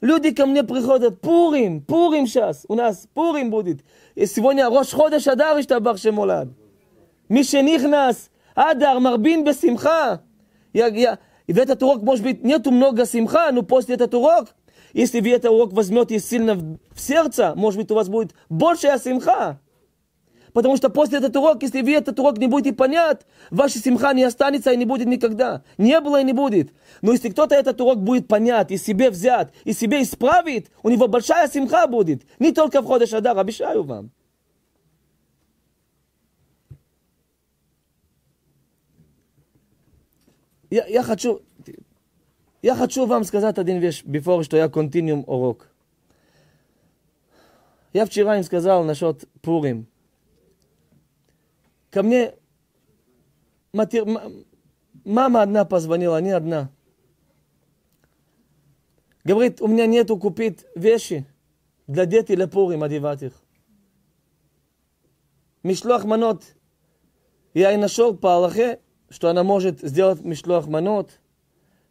Люди ко мне приходят, Пурим, Пурим сейчас, у нас Пурим будет. И сегодня Рош Ходеш Адар Иштабах Шемолад. מי שנכנס, אדר, מרבין בשמחה. И в этот урок, может быть, нету много симха, но после этот урок, если вы этот урок возьмете сильно в, сердце, может быть, у вас будет большая симха. Потому что после этот урок, если вы этот урок не будете понять, ваша симха не останется и не будет никогда. Не было и не будет. Но если кто-то этот урок будет понять и себе взять, и себе исправит, у него большая симха будет. Не только в Ходеш Адар, обещаю вам. יחד שוב, יחד שובם сказать один вещь, before, что я continuum урок. Я вчера им сказал насчет Пурим. Ко мне матер... мама одна позвонила, не одна. Говорит, у меня нету купить вещи для детей для Пурим, одевать их. Мишлох манот. Я и нашел по Аллахе что она может сделать мишлох манот,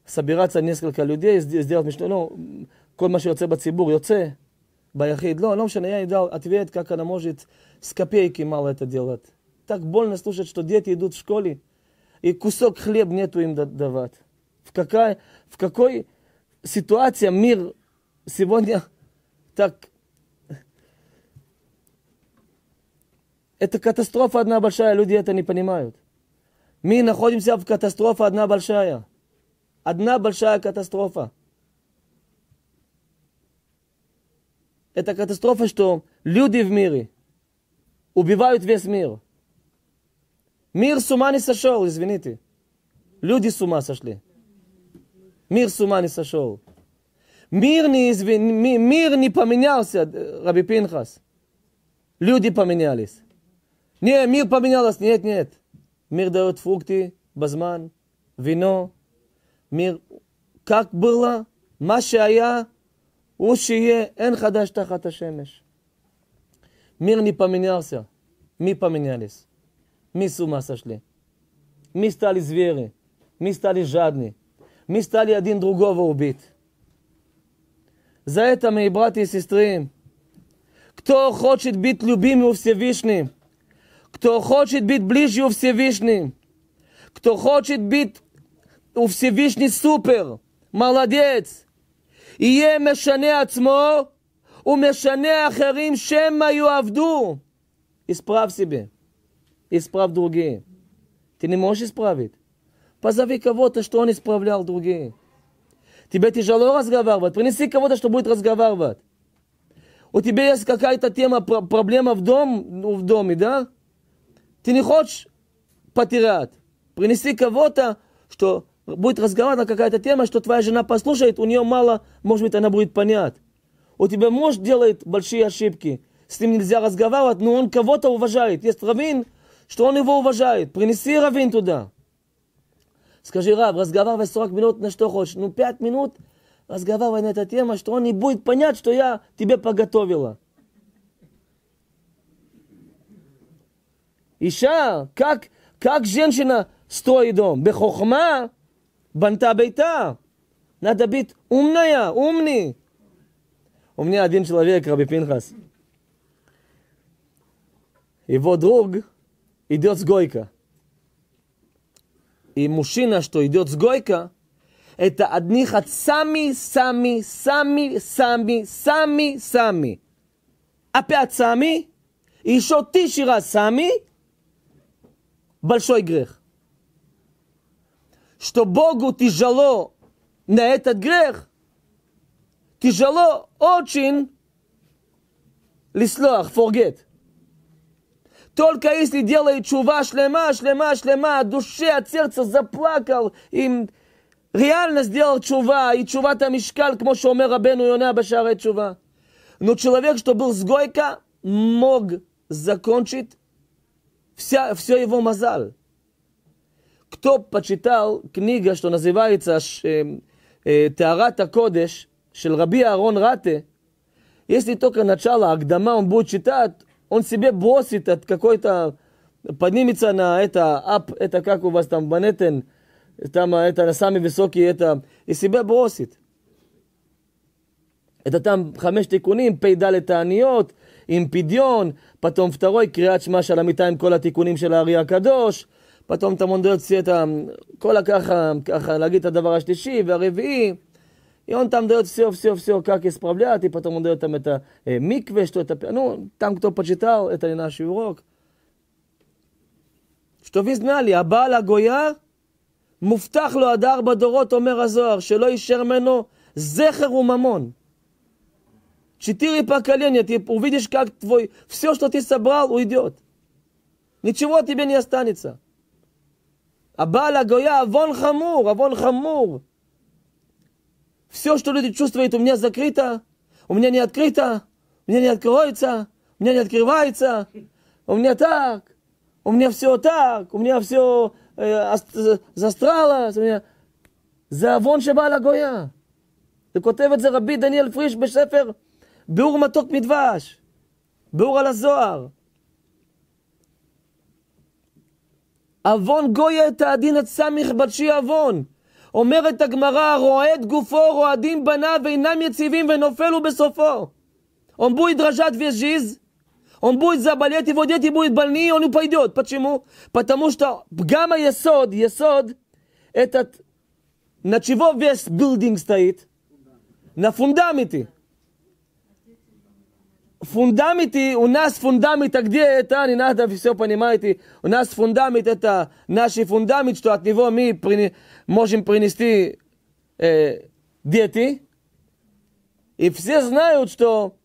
собираться несколько людей, сделать мишлох, ну, כל מה שיוצא בציבור יוצא, ביחיד, לא, ну, משנה, я дал ответ, как она может с копейки мало это делать. Так больно слушать, что дети идут в школе, и кусок хлеб нету им давать. В, какая, в какой ситуации мир сегодня так... Это катастрофа одна большая, люди это не понимают. Мы находимся в катастрофе одна большая. Одна большая катастрофа. Это катастрофа, что люди в мире убивают весь мир. Мир с ума не сошел, извините. Люди с ума сошли. Мир с ума не сошел. Мир не, извин... мир не поменялся, э, Раби Пинхас. Люди поменялись. Нет, мир поменялся. Нет, нет. מיר דאות פרוקטי בזמן, וינו, מיר קק ברלה, מה שהיה הוא שיהיה, אין חדש תחת השמש. מיר ניפמיניארסיה, מי פמיניאליס, מי סומאסה שלי, מי סטלי זבירי, מי סטלי ז'דני, מי סטלי הדין דרוגובה וביט. זה את המעברת יסיסטרים. и сестры, בית לובים быть кто хочет быть ближе у Всевышнего, кто хочет быть у Всевышнего супер, молодец, И יהיה у עצמו ומשנה אחרים שמא יאבדו. исправь себе, исправ другие. Ты не можешь исправить. Позови кого-то, что он исправлял другие. Тебе тяжело разговаривать, принеси кого-то, что будет разговаривать. У тебя есть какая-то тема, проблема в, дом, в доме, да? Ты не хочешь потерять, принести кого-то, что будет разговаривать на какая-то тема, что твоя жена послушает, у нее мало, может быть, она будет понять. У тебя муж делает большие ошибки, с ним нельзя разговаривать, но он кого-то уважает. Есть раввин, что он его уважает. Принеси раввин туда. Скажи, раб, разговаривай 40 минут на что хочешь. Ну, 5 минут разговаривай на эту тему, что он не будет понять, что я тебе подготовила. אישה, как, как женщина строит дом? בחוכמה בנתה ביתה. Надо быть умная, умный. У меня один человек, Раби Пинхас. Его друг идет с Гойка. И мужчина, что идет с Гойка, это одних от сами, сами, сами, сами, сами, сами. Опять сами, еще тысячи раз сами, большой грех. Что Богу тяжело на этот грех, тяжело очень лислах, forget. Только если делает чува шлема, шлема, шлема, от души, от сердца заплакал, им реально сделал чува, и чува там к мошу омер רבנו йоне абашаре чува. Но человек, что был с Гойка, мог закончить Вся, все его мозаль. Кто почитал книга, что называется «Теарат кодеш של רבי אהרון ראטה, если только начало נצ'אלה, он будет читать, он себе бросит от какой-то, поднимется на это, ап, это как у вас там, Банетен, там это на самый высокий, это, и себя бросит. Это там חמש תיקונים, פ"ד תעניות, עם פדיון, פתאום פטרוי, קריאת שמע של המיטה עם כל התיקונים של הארי הקדוש, פתאום את המונדויוצי, את ה... כל הככה, ככה להגיד את הדבר השלישי והרביעי. יון תם דיוט все, все, все, как исправлять, и потом он дает там это את микве, что это, ну, там кто почитал, это не наш урок. Что вы знали, הבעל הגויה, מובטח לו עד ארבע דורות, אומר הזוהר, שלא יישאר ממנו זכר וממון. Четыре поколения, ты увидишь, как твой... Все, что ты собрал, уйдет. Ничего тебе не останется. Абала Гоя, Авон Хамур, Авон Хамур. Все, что люди чувствуют, у меня закрыто, у меня не открыто, у меня не откроется, у меня не открывается, у меня так, у меня все так, у меня все э, застралось, у меня... זה עוון שבא לגויה. וכותב את זה רבי דניאל פריש בספר ביאור מתוק מדבש, ביאור על הזוהר. עוון גויה את הדין את סמיך בדשי עוון. אומרת הגמרא, רועד גופו, רועדים בניו, אינם יציבים ונופל הוא בסופו. אומבוי דרז'ת ויז'יז, אומבוי זבלייתי ועודייתי בוי בלני, אונו פיידיות, פתשימו, פטמו שאתה, פגם היסוד, יסוד, את נצ'יבו ויש בילדינג סטאית, נפונדמיתי. фундаменты, у нас фундамент, а где это, не надо все, понимаете, у нас фундамент это наш фундамент, что от него мы прин... можем принести э, дети. И все знают, что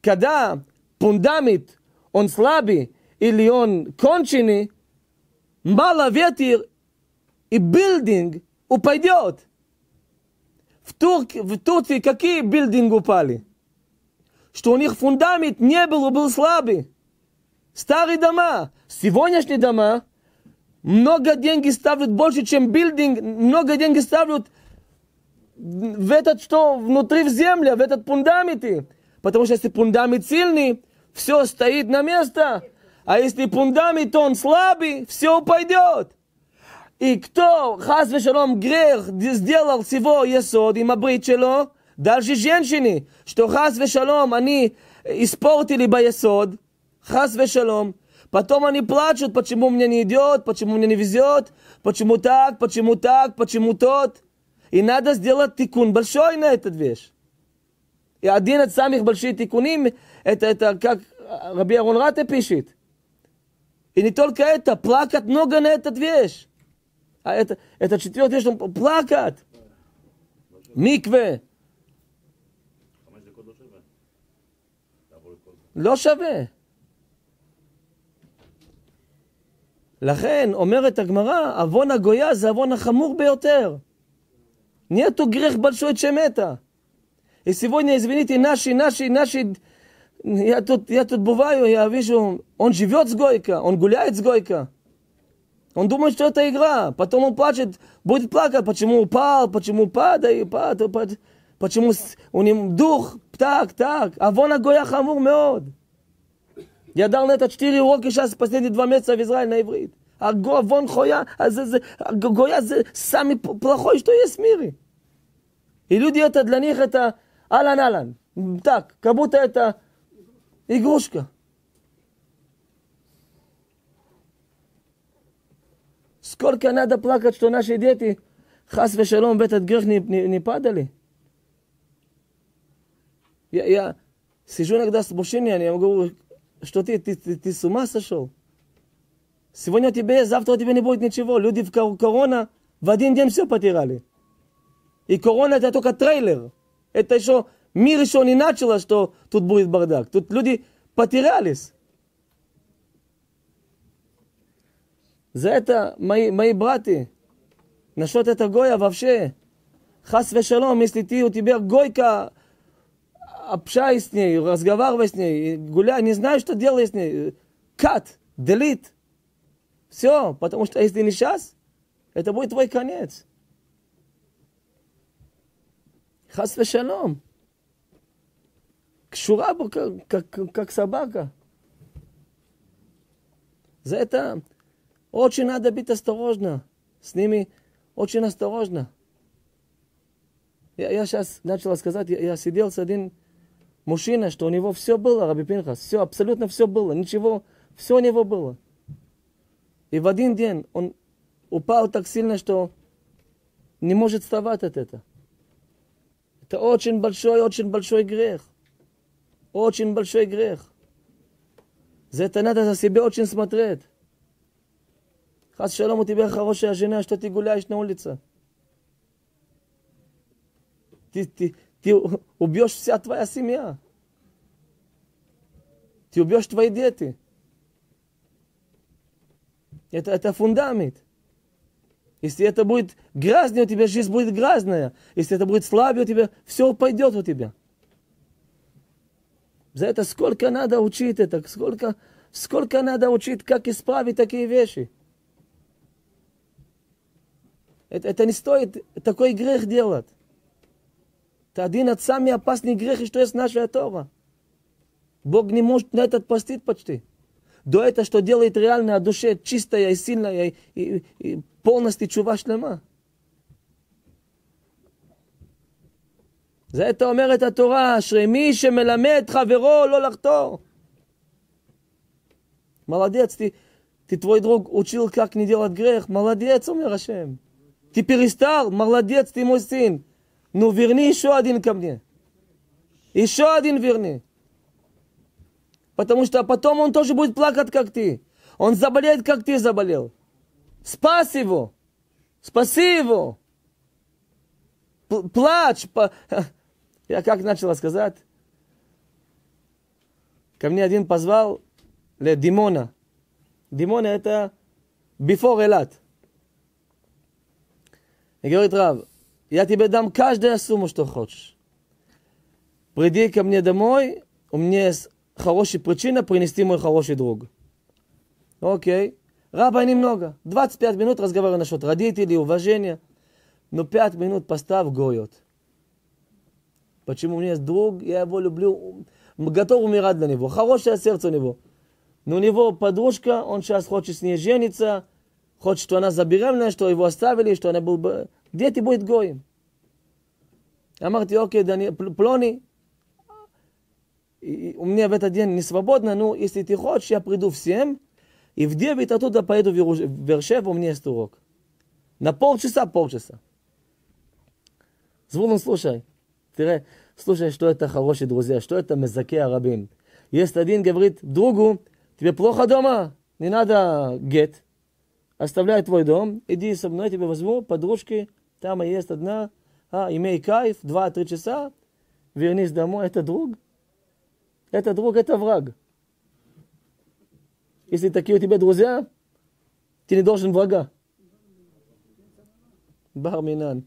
когда фундамент, он слабый или он конченый, мало ветер и билдинг упадет. В, Турк... в Турции какие билдинги упали? что у них фундамент не был, был слабый. Старые дома, сегодняшние дома, много деньги ставят больше, чем билдинг, много деньги ставят в этот, что внутри в земле, в этот фундамент. Потому что если фундамент сильный, все стоит на место. А если фундамент он слабый, все упадет. И кто, хас вешалом, грех сделал всего есод, им абрит шело, דל שישיינשיני, שאתו חס ושלום, אני испортили לי ביסוד, חס ושלום. Потом они плачут, почему мне не идет, почему мне не везет, почему так, почему так, почему тот. И надо сделать тикун большой на этот вещь. И один из самых больших тикуним, это, это как Раби Арон Рате пишет. И не только это, плакать много на этот вещь. А это, это четвертый вещь, плакать. Микве. לא שווה. לכן, אומרת הגמרא, עוון הגויה זה עוון החמור ביותר. Нету грех большой, чем это. И сегодня, извините, наши, наши, наши... Я тут, я тут бываю, я вижу, он живет с Гойко, он гуляет с Гойко. Он думает, что это игра. Потом он плачет, будет плакать, почему упал, почему падает, почему у него дух פתק, так, עוון Гоя חמור מאוד. ידר נטע שתירי רוקי שס פסנטי דבר מצב ישראל העברית. עוון חויה, זה, זה, גויה זה סמי פרחו אשתו יסמירי. אילודיה תדלניך את ה... אהלן אהלן, טק, כבותה את ה... איגרושקה. סקול קנדה פרקת שתונה שהדיאתי, חס ושלום בית הדגרך ניפדה לי. Я ja, сижу иногда с мужчиной, я ему говорю, что ты, ты, ты, ты с ума сошел? Сегодня у тебя, завтра у тебя не будет ничего. Люди в корона в один день все потеряли. И корона это только трейлер. Это еще мир еще не начало, что тут будет бардак. Тут люди потерялись. За это мои, мои братья, насчет этого Гоя вообще, хас вешалом, если ты, у тебя Гойка, общаюсь с ней, разговариваю с ней, гуляю, не знаю, что делай с ней. Кат, делит. Все, потому что если не сейчас, это будет твой конец. חס ושלום. קשורה בו как как собака. За это очень надо быть осторожно. С ними очень осторожно. Я, я сейчас начал сказать, я, я сидел с одним мужчина, что у него все было, Раби Пинхас, все, абсолютно все было, ничего, все у него было. И в один день он упал так сильно, что не может вставать от этого. Это очень большой, очень большой грех. Очень большой грех. За это надо за себя очень смотреть. Хас шалом, у тебя хорошая жена, что ты гуляешь на улице. Ты, ты, ты убьешь вся твоя семья. Ты убьешь твои дети. Это, это фундамент. Если это будет грязнее у тебя, жизнь будет грязная. Если это будет слабее у тебя, все пойдет у тебя. За это сколько надо учить это, сколько, сколько надо учить, как исправить такие вещи. Это, это не стоит такой грех делать. Это один от самый опасный грех, что есть наша Тора. Бог не может на этот простить почти. До этого что делает реальная душа чистая и сильная, и, и полностью чува шлема. זה הייתה אומרת התורה, אשרי מי שמלמד חברו לא לחתור. Молодец, ты, ты твой друг учил, как не делать грех. Молодец, умер Ашем. Ты молодец, ты мой ну, верни еще один ко мне. Еще один верни. Потому что потом он тоже будет плакать, как ты. Он заболеет, как ты заболел. Спас его. Спаси его. Плачь. Я как начала сказать? Ко мне один позвал для Димона. Димона это before Элат. И говорит, Рав, я тебе дам каждую сумму, что хочешь. Приди ко мне домой, у меня есть хорошая причина принести мой хороший друг. Окей. Раба немного. 25 минут разговора насчет родителей, уважения. Но ну, 5 минут поставь гоет. Почему у меня есть друг, я его люблю, готов умирать для него. Хорошее сердце у него. Но у него подружка, он сейчас хочет с ней жениться, хочет, что она забеременна, что его оставили, что она был бы... גדי דיברו я גויים. אמרתי, אוקיי, דני, פל, פלוני, у меня в этот день не свободно, но ну, если ты хочешь, я приду всем, и в 9 оттуда поеду в Вершев, у меня есть урок. На полчаса, полчаса. Звулун, слушай. Тире, слушай, что это хорошие друзья, что это мезаке арабин. Есть один говорит другу, тебе плохо дома, не надо гет, оставляй твой дом, иди со мной, я возьму, подружки, там есть одна. А, имей кайф, два-три часа, вернись домой. Это друг? Это друг, это враг. Если такие у тебя друзья, ты не должен врага. Барминан.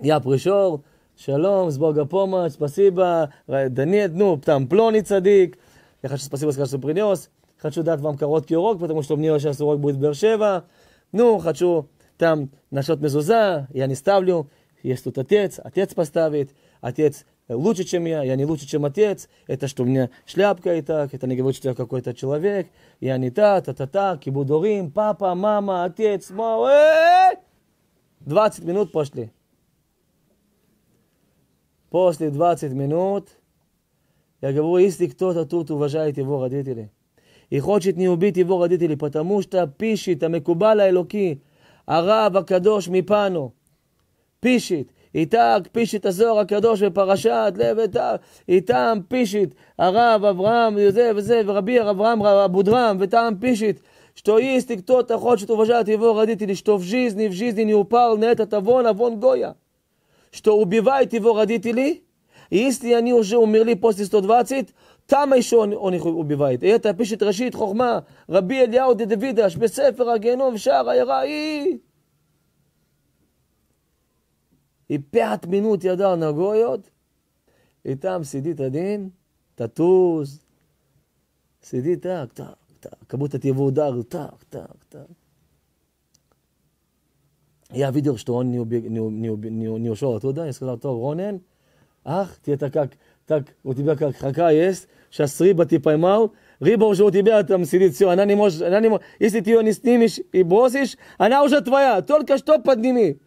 Я пришел, Шалом, с Бога помощь, спасибо. Да нет, ну, там Плони цадик. Я хочу спасибо сказать, что принес. Хочу дать вам короткий урок, потому что мне сейчас урок будет в Бершева. Ну, хочу там насчет мезуза, я не ставлю, есть тут отец, отец поставит, отец э, лучше, чем я, я не лучше, чем отец, это что у меня шляпка и так, это не говорит, что я какой-то человек, я не та, та-та-та, кибудорим, папа, мама, отец, мама, 20 э, э, минут пошли. После 20 минут я говорю, если кто-то тут уважает его родителей и хочет не убить его родителей, потому что пишет Амекубала Элоки, הרב הקדוש מפנו. פישית, איתג פישית הזוהר הקדוש בפרשת לב איתם, איתם פישית, הרב אברהם, וזה וזה, ורבי הרב אברהם אבודרם, ותם פישית. שטויס תקטוט אחות שתובשת יבוא רדיתי לשטוף ז'יז ניב ז'יז ניב ניופר נטע תבון עוון גויה. שטו וביבי תיבור רדיתי לי, איסטי אני ושאומר לי פוסטיסטודבצית, תם אישו הוניחו ובבית, היית תפישת ראשית חוכמה, רבי אליהו דדוידש, בספר הגיהנום שער עיירה היא. איפח תמינות ידר נגויות, איתם סידית הדין, תטוז, סידית טק, טק, טק, כבוטת יבודר, טק, טק, טק. Ja widział, שטרון on nie, nie, nie, nie, nie uszło od uda, jest to так, у тебя как хака есть, сейчас рыба ты поймал, рыба уже у тебя там сидит, все, она не может, она не может, если ты ее не снимешь и бросишь, она уже твоя, только что подними.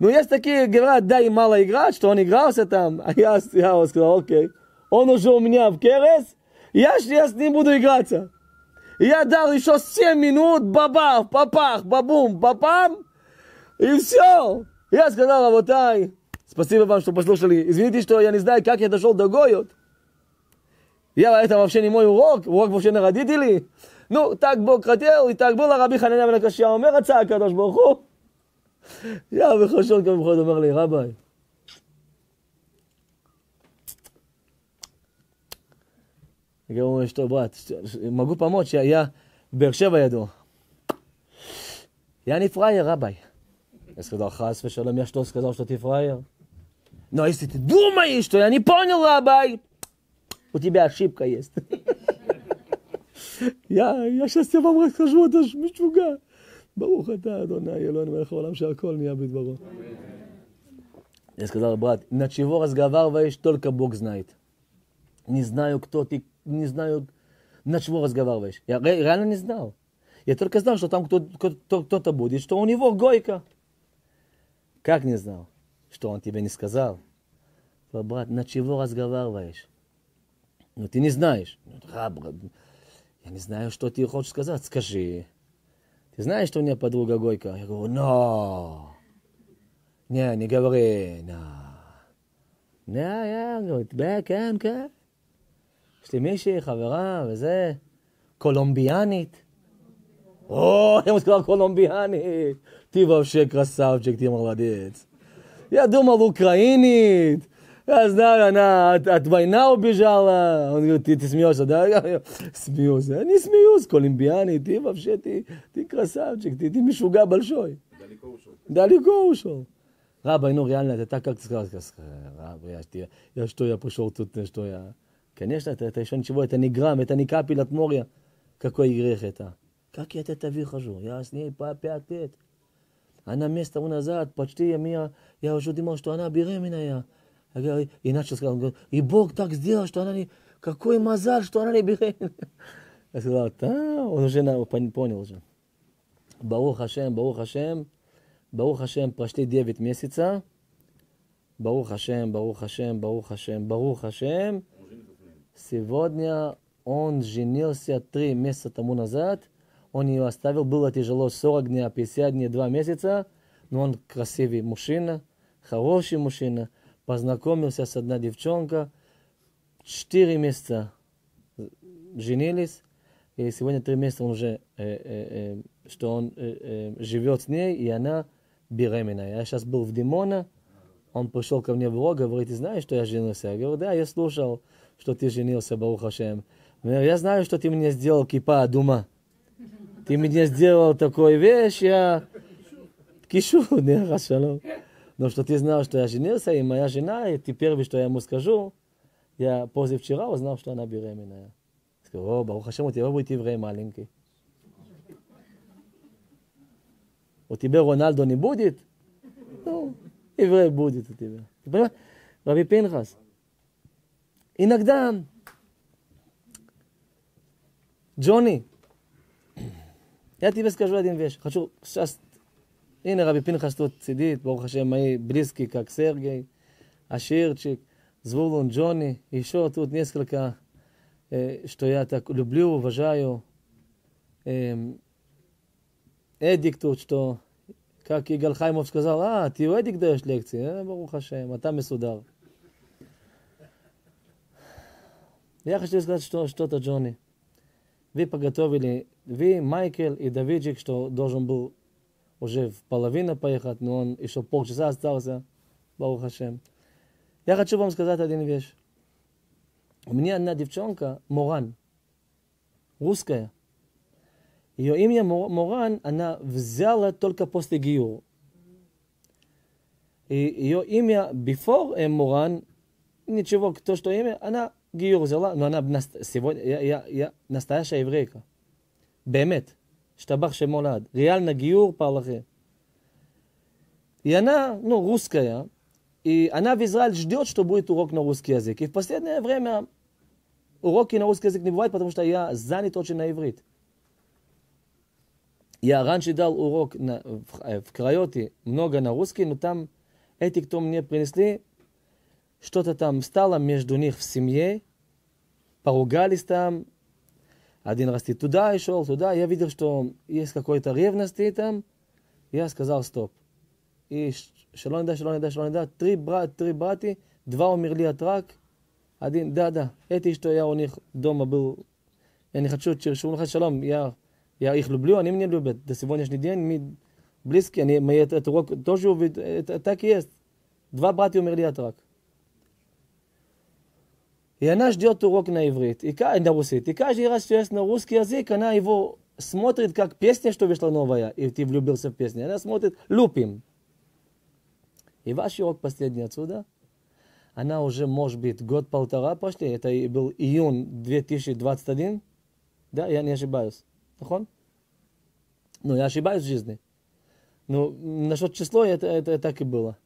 Но ну, есть такие, говорят, дай мало играть, что он игрался там, а я, я сказал, окей, он уже у меня в керес, я, я с ним буду играться. Я дал еще 7 минут, бабах, папах, бабум, папам и все. Я сказал, а вот ай, Спасибо вам, что послушали. Извините, что я не знаю, как я дошел до Гойот. Я, это вообще не мой урок, урок вообще на родителей. Ну, так Бог хотел, и так было, רבי חנניה בן הקשיא אומר, רצה הקדוש ברוך הוא. יא וחושון כמה בכל אומר לי, רביי. גם הוא אשתו ברת, מגעו פעמות שהיה באר שבע ידוע. יעני פראייר, רביי. אז כדור חס ושלום יש לו כזו שתתי פראייר. Но если ты думаешь, что я не понял, Абай, у тебя ошибка есть. Я, я сейчас тебе вам расскажу, это ж мичуга. ברוך אתה, אדוני אלוהינו מלך העולם שהכל נהיה Я сказал, брат, на чего разговариваешь, только Бог знает. Не знаю, кто ты, не знаю, на чего разговариваешь. Я реально не знал. Я только знал, что там кто-то будет, что у него гойка. Как не знал? שטוענתי בנסקזר. וברת, נצ'יבור на чего ויש. Ну, ты не знаешь. Я не знаю, что ты хочешь сказать. Скажи. Ты знаешь, что у меня подруга Гойка? Я говорю, но. Не, не говори, но. Да, я, говорит, да, כן, כן. יש לי מישהי, חברה, וזה, קולומביאנית. או, הם כבר קולומביאנית. תיבבשק Я думал, украинец. Я знаю, она от, от войны убежала. Он говорит, ты, ты смеешься, да? Я смеюсь. Я не смеюсь, колумбиане. Ты вообще, ты, ты красавчик, ты, ты мишуга большой. Далеко ушел. Далеко ушел. Раба, ну реально, это так как сказка. Раба, я, я, я что, я пришел тут, э, что я... Конечно, это, это еще ничего, это не грамм, это не капель от моря. Какой грех это? Как я от этого выхожу? Я с ней по пять лет. Она место назад, почти я меня... Я уже думал, что она беременная. Я говорю, и начал сказать, и Бог так сделал, что она не... Какой мазар, что она не беременная. Я сказал, да, он уже понял уже. Барух Хашем, Барух Хашем, Барух Хашем, прошли 9 месяца. Барух Хашем, Барух Хашем, Барух Хашем, Барух Хашем. Сегодня он женился 3 месяца тому назад. Он ее оставил, было тяжело 40 дней, 50 дней, 2 месяца. Но он красивый мужчина, хороший мужчина, познакомился с одной девчонкой, четыре месяца женились, и сегодня три месяца он уже, э, э, э, что он э, э, живет с ней, и она беременна. Я сейчас был в Димона, он пришел ко мне в рог, говорит, ты знаешь, что я женился? Я говорю, да, я слушал, что ты женился, Барух Ашем. Я знаю, что ты мне сделал кипа дума. Ты мне сделал такую вещь, я... Кишу, не, хорошо. Но что ты знал, что я женился, и моя жена, и ты первый, что я ему скажу, я после вчера узнал, что она беременная. Сказал, о, Барух у тебя будет еврей маленький. У тебя Рональдо не будет? Ну, еврей будет у тебя. Ты понимаешь? Раби Пинхас. Иногда Джонни, я тебе скажу один вещь. Хочу сейчас הנה רבי פנחס צידית, ברוך השם, מאי בליסקי, קק סרגי, עשירצ'יק, זבולון ג'וני, אישו тут несколько, что я так люблю, уважаю, эдик тут, что, как Игорь Хаймов сказал, а, ты у эдик даешь лекции, а, ברוך השם, אתה מסודר. Я хочу сказать что, что-то Джонни. Вы подготовили, вы, Майкл и Давиджик, что должен был Уже половина поехать, но он еще полчаса остался, Баух Хашем. Я хочу вам сказать один вещь. У меня одна девчонка, Моран, русская. Ее имя Моран, она взяла только после Гиюр. И ее имя before Моран, ничего, то, что имя, она Гиюр взяла, но она сегодня, я, я, я настоящая еврейка. Бемет. השתבח שמו לעד. ריאל נגיור פרלכם. И она, ну, русская, и она в Израиль ждет, что будет урок на русский язык. И в последнее время уроки на русский язык не бывает, потому что я занят очень на иврит. Я раньше дал урок на, в, в Крайоте много на русский, но там эти, кто мне принесли, что-то там стало между них в семье, поругались там, Один раз ты туда и шел, туда. Я видел, что есть какой-то ревности там. Я сказал стоп. И שלא נדע, שלא נדע, שלא נדע. טרי ברט, טרי ברטי, דבר умерли от рак. Один, да, да. это что я у них дома был, я не хочу, чтобы он шалом, я, я их люблю, они меня любят. До сегодняшний день мы близкие, они, мы, этот урок тоже увидят, так и есть. Два брата умерли от рака. И она ждет урок на иврит, и, на русит. И каждый раз, что есть на русский язык, она его смотрит, как песня, что вышла новая, и ты влюбился в песню. Она смотрит лупим. И ваш урок последний отсюда, она уже, может быть, год-полтора пошли, это был июнь 2021, да, я не ошибаюсь, нахон? Ну, я ошибаюсь в жизни. Ну, насчет число это, это, это так и было.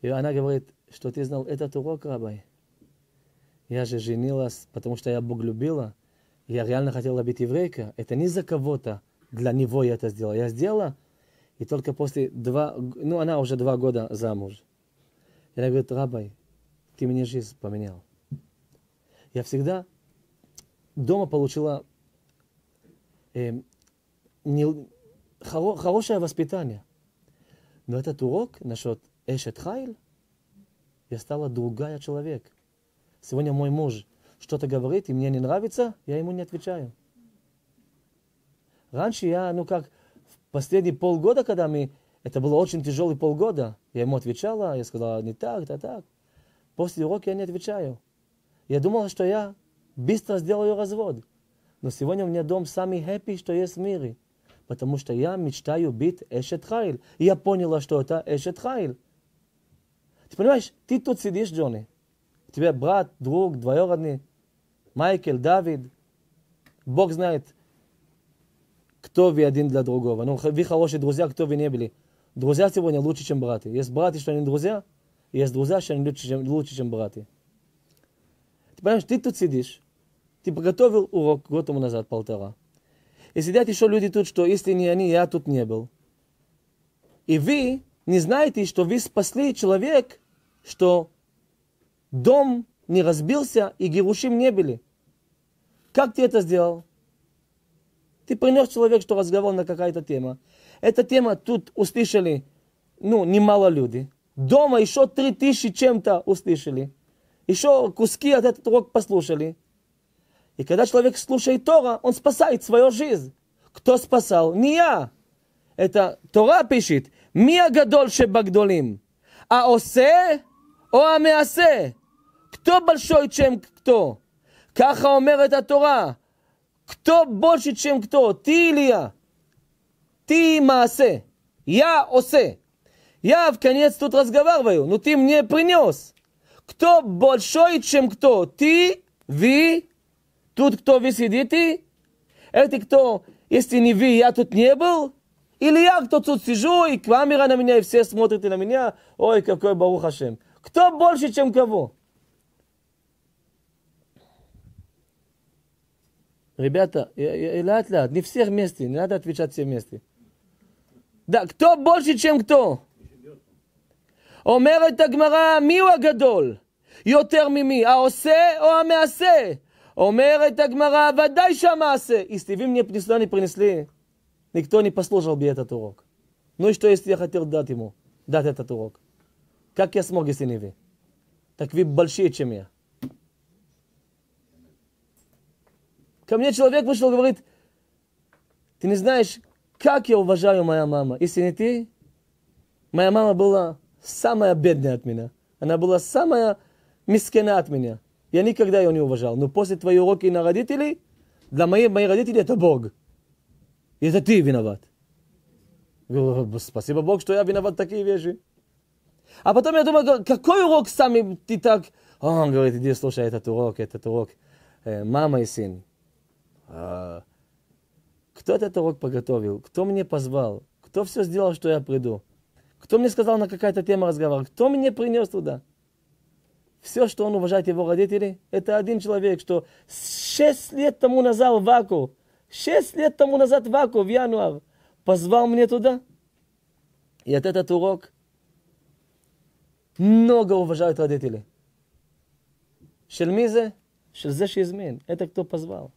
И она говорит, что ты знал этот урок, Рабай. Я же женилась, потому что я Бог любила. Я реально хотела быть еврейкой. Это не за кого-то. Для него я это сделала. Я сделала, и только после два... Ну, она уже два года замуж. И она говорит, Рабай, ты мне жизнь поменял. Я всегда дома получила э, не, хоро, хорошее воспитание. Но этот урок насчет Эшет Хайль, я стала другая человек. Сегодня мой муж что-то говорит, и мне не нравится, я ему не отвечаю. Раньше я, ну как, в последние полгода, когда мы, это было очень тяжелый полгода, я ему отвечала, я сказала, не так, да так. После урока я не отвечаю. Я думала, что я быстро сделаю развод. Но сегодня у меня дом самый happy, что есть в мире. Потому что я мечтаю быть Эшет Хайль. И я поняла, что это Эшет Хайль. Ты понимаешь, ты тут сидишь, Джонни. Тебе брат, друг, двоюродный, Майкл, Давид. Бог знает, кто вы один для другого. Но ну, вы хорошие друзья, кто вы не были. Друзья сегодня лучше, чем братья. Есть братья, что они друзья, есть друзья, что они лучше, чем, лучше, чем братья. Ты понимаешь, ты тут сидишь, ты подготовил урок год тому назад, полтора. И сидят еще люди тут, что если не они, я тут не был. И вы не знаете, что вы спасли человек, что дом не разбился и герушим не были. Как ты это сделал? Ты принес человек, что разговор на какая-то тема. Эта тема тут услышали, ну, немало людей. Дома еще три тысячи чем-то услышали. Еще куски от этого урок послушали. И когда человек слушает Тора, он спасает свою жизнь. Кто спасал? Не я. Это Тора пишет. Мия гадольше багдолим. А осе, о амеасе. Кто большой, чем кто? Каха омерет Тора, Кто больше, чем кто? Ты или я? Ты маасе. Я осе. Я в конец тут разговариваю, но ты мне принес. Кто большой, чем кто? Ты, вы, тут кто вы сидите? Это кто, если не вы, я тут не был? Или я кто тут сижу, и камера на меня, и все смотрите на меня? Ой, какой Барух Хашем. Кто больше, чем кого? Ребята, Лат-Лат, не все вместе, не надо отвечать все вместе. Да, кто больше, чем кто? אומרת הגמרא, מיהו הגדול? יותר ממי, העושה או המעשה? אומרת הגמרא, ודאי שהמעשה. Если вы мне принесли, не принесли, никто не послушал бы этот урок. Ну и что, если я хотел дать ему, дать этот урок? Как я смог, если не вы? Так вы большие, чем я. Ко мне человек вышел и говорит, ты не знаешь, как я уважаю моя мама. Если не ты, моя мама была самая бедная от меня. Она была самая мискена от меня. Я никогда ее не уважал. Но после твоей уроки на родителей, для моих, моих родителей это Бог. И это ты виноват. Говорю, спасибо Бог, что я виноват в такие вещи. А потом я думаю, какой урок сами ты так... А он говорит, иди слушай этот урок, этот урок. Э, мама и сын. А, кто этот урок подготовил? Кто мне позвал? Кто все сделал, что я приду? Кто мне сказал на какая-то тема разговор? Кто мне принес туда? Все, что он уважает его родители, это один человек, что 6 лет тому назад в Ваку, 6 лет тому назад в Ваку, в январь, позвал мне туда. И от этот урок много уважают родители. Шельмизе, шельзе шизмен, это кто позвал.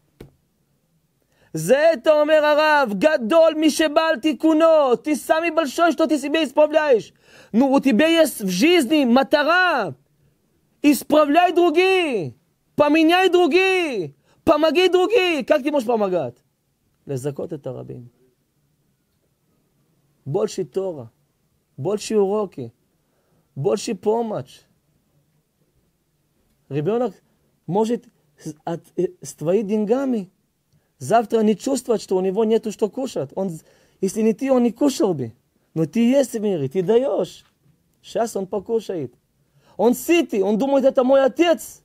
זה, אומר הרב, גדול מי שבא על תיקונו, תישא מבלשוי שלו תסיבי אספרבלייש. נו, утебе есть в жизни מטרה. Исправляй другие, поменяй другие, помоги другие. Как ты можешь помогать? לזכות את הרבים. Больше Тора, больше уроки, больше помощь. Ребенок может от, с твоими деньгами Завтра не чувствует, что у него нету что кушать. Он, если не ты, он не кушал бы. Но ты есть в мире, ты даешь. Сейчас он покушает. Он сытый, он думает, это мой отец.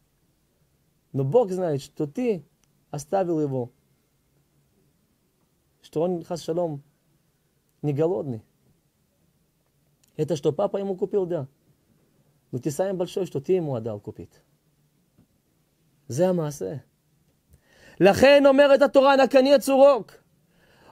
Но Бог знает, что ты оставил его. Что он, хасшалом, не голодный. Это что папа ему купил, да. Но ты самый большой, что ты ему отдал купить. За массе. לכן אומרת התורה נקני הצורוק.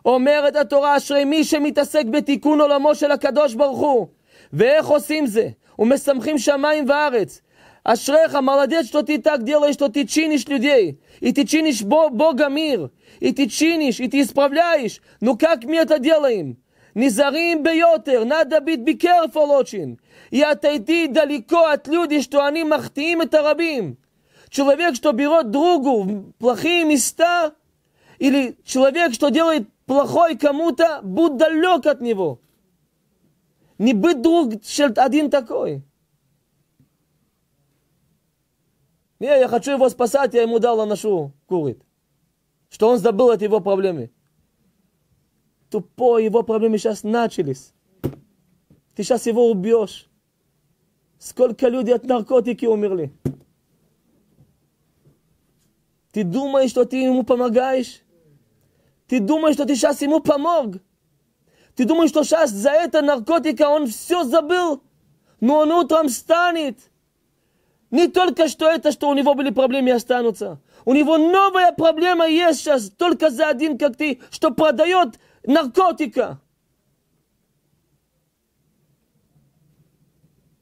אומרת התורה אשרי מי שמתעסק בתיקון עולמו של הקדוש ברוך הוא. ואיך עושים זה? ומסמכים שמיים וארץ. אשריך, מרדת שתותי ты так делаешь, что ты чинишь людей. И בו чинишь Бога мир. И ты чинишь, и ты исправляешь. Ну как мы נזהרים ביותר, נא דביט ביקר פולוצ'ין. יא תיתי דליקו את לודי שטוענים מחטיאים את הרבים. Человек, что берет другу плохие места, или человек, что делает плохой кому-то, будь далек от него. Не быть друг один такой. Не, я хочу его спасать, я ему дал нашу курит. Что он забыл от его проблемы. Тупо, его проблемы сейчас начались. Ты сейчас его убьешь. Сколько людей от наркотики умерли. Ты думаешь, что ты ему помогаешь? Ты думаешь, что ты сейчас ему помог? Ты думаешь, что сейчас за это наркотика он все забыл? Но он утром станет. Не только что это, что у него были проблемы останутся. У него новая проблема есть сейчас, только за один, как ты, что продает наркотика.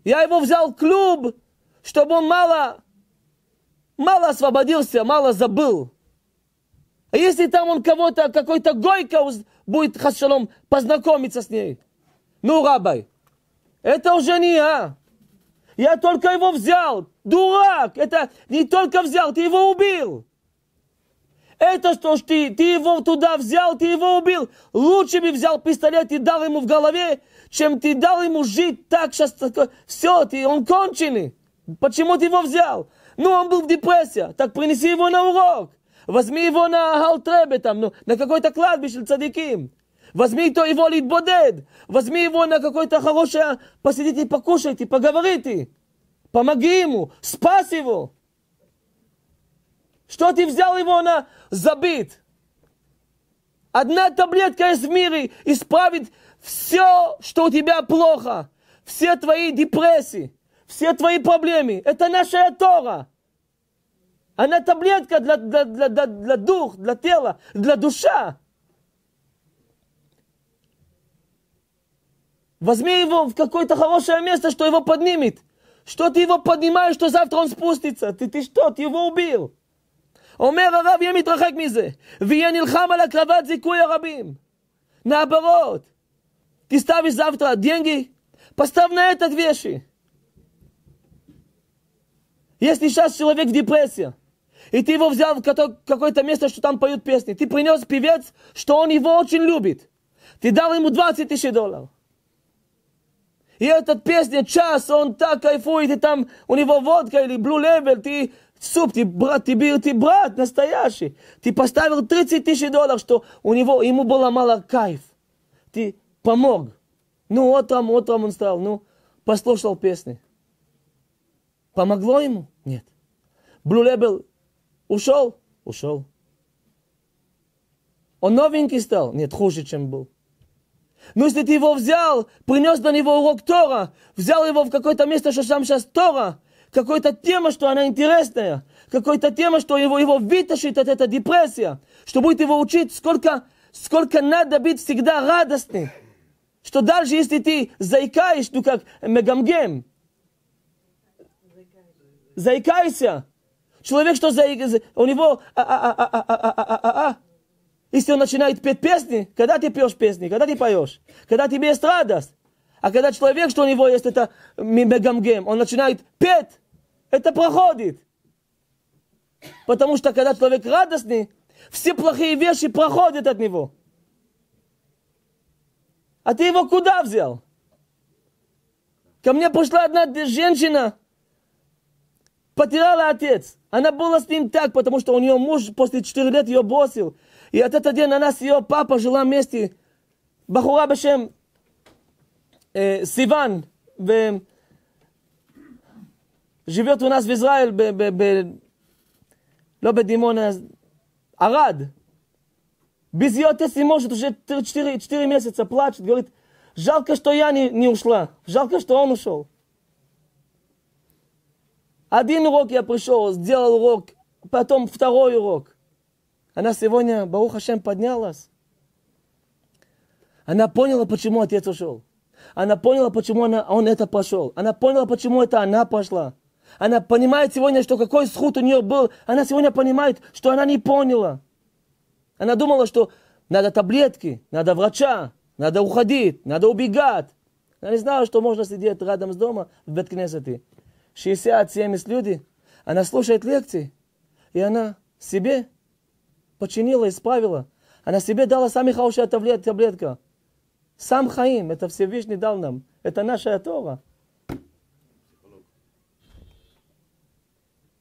Я его взял в клуб, чтобы он мало Мало освободился, мало забыл. А если там он кого-то, какой-то гойка будет, хасшалом, познакомиться с ней? Ну, рабай, это уже не я. Я только его взял. Дурак! Это не только взял, ты его убил. Это что ж ты, ты его туда взял, ты его убил. Лучше бы взял пистолет и дал ему в голове, чем ты дал ему жить так сейчас. Все, ты, он конченый. Почему ты его взял? Ну, он был в депрессии, так принеси его на урок. Возьми его на Халтебе там, ну, на какой-то кладбище цадиким. Возьми то его литбодед. Возьми его на какой-то хорошее, посидите, покушайте, поговорите. Помоги ему, спас его. Что ты взял его на забит? Одна таблетка из мира исправит все, что у тебя плохо. Все твои депрессии, все твои проблемы. Это наша Тора. Она таблетка для, для, для, для, для дух, для тела, для душа. Возьми его в какое-то хорошее место, что его поднимет. Что ты его поднимаешь, что завтра он спустится? Ты, ты что, ты его убил? אומר הרב, יהיה מתרחק מזה, ויהיה נלחם על הקרבת זיכוי הרבים. наоборот. Ты ставишь завтра деньги, поставь на этот вещи. Если сейчас человек в депрессии, и ты его взял в какое-то место, что там поют песни. Ты принес певец, что он его очень любит. Ты дал ему 20 тысяч долларов. И этот песня час, он так кайфует, и там у него водка или blue level, ты суп, ты брат, ты, бил, ты брат настоящий. Ты поставил 30 тысяч долларов, что у него, ему было мало кайф. Ты помог. Ну, вот там, вот там он стал, ну, послушал песни. Помогло ему? Нет. Blue Label Ушел? Ушел. Он новенький стал? Нет, хуже, чем был. Но ну, если ты его взял, принес до него урок Тора, взял его в какое-то место, что сам сейчас Тора, какой-то тема, что она интересная, какой-то тема, что его, его вытащит от этой депрессии, что будет его учить, сколько, сколько надо быть всегда радостным. Что даже если ты заикаешь, ну как Мегамгем, заикайся, Человек, что за... У него... Если он начинает петь песни, когда ты пьешь песни, когда ты поешь, когда тебе есть радость. А когда человек, что у него есть это мегамгем, он начинает петь, это проходит. Потому что когда человек радостный, все плохие вещи проходят от него. А ты его куда взял? Ко мне пришла одна женщина, потеряла отец. Она была с ним так, потому что у нее муж после 4 лет ее бросил. И от этого дня она с ее папа жила вместе. Бахура Башем, э, Сиван, в, живет у нас в Израиле, б, б, б, לא בדימונה, ערד. Без ее отец не может, уже 4, 4 месяца плачет, говорит, жалко, что я не, не ушла, жалко, что он ушел. Один урок я пришел, сделал урок, потом второй урок. Она сегодня, Баруха Шем, поднялась. Она поняла, почему отец ушел. Она поняла, почему она, он это пошел. Она поняла, почему это она пошла. Она понимает сегодня, что какой сход у нее был. Она сегодня понимает, что она не поняла. Она думала, что надо таблетки, надо врача, надо уходить, надо убегать. Она не знала, что можно сидеть рядом с дома в Беткнесете. 60-70 люди, она слушает лекции, и она себе починила, исправила. Она себе дала самая хорошая таблет, таблетка. Сам Хаим, это Всевышний дал нам. Это наша Тора.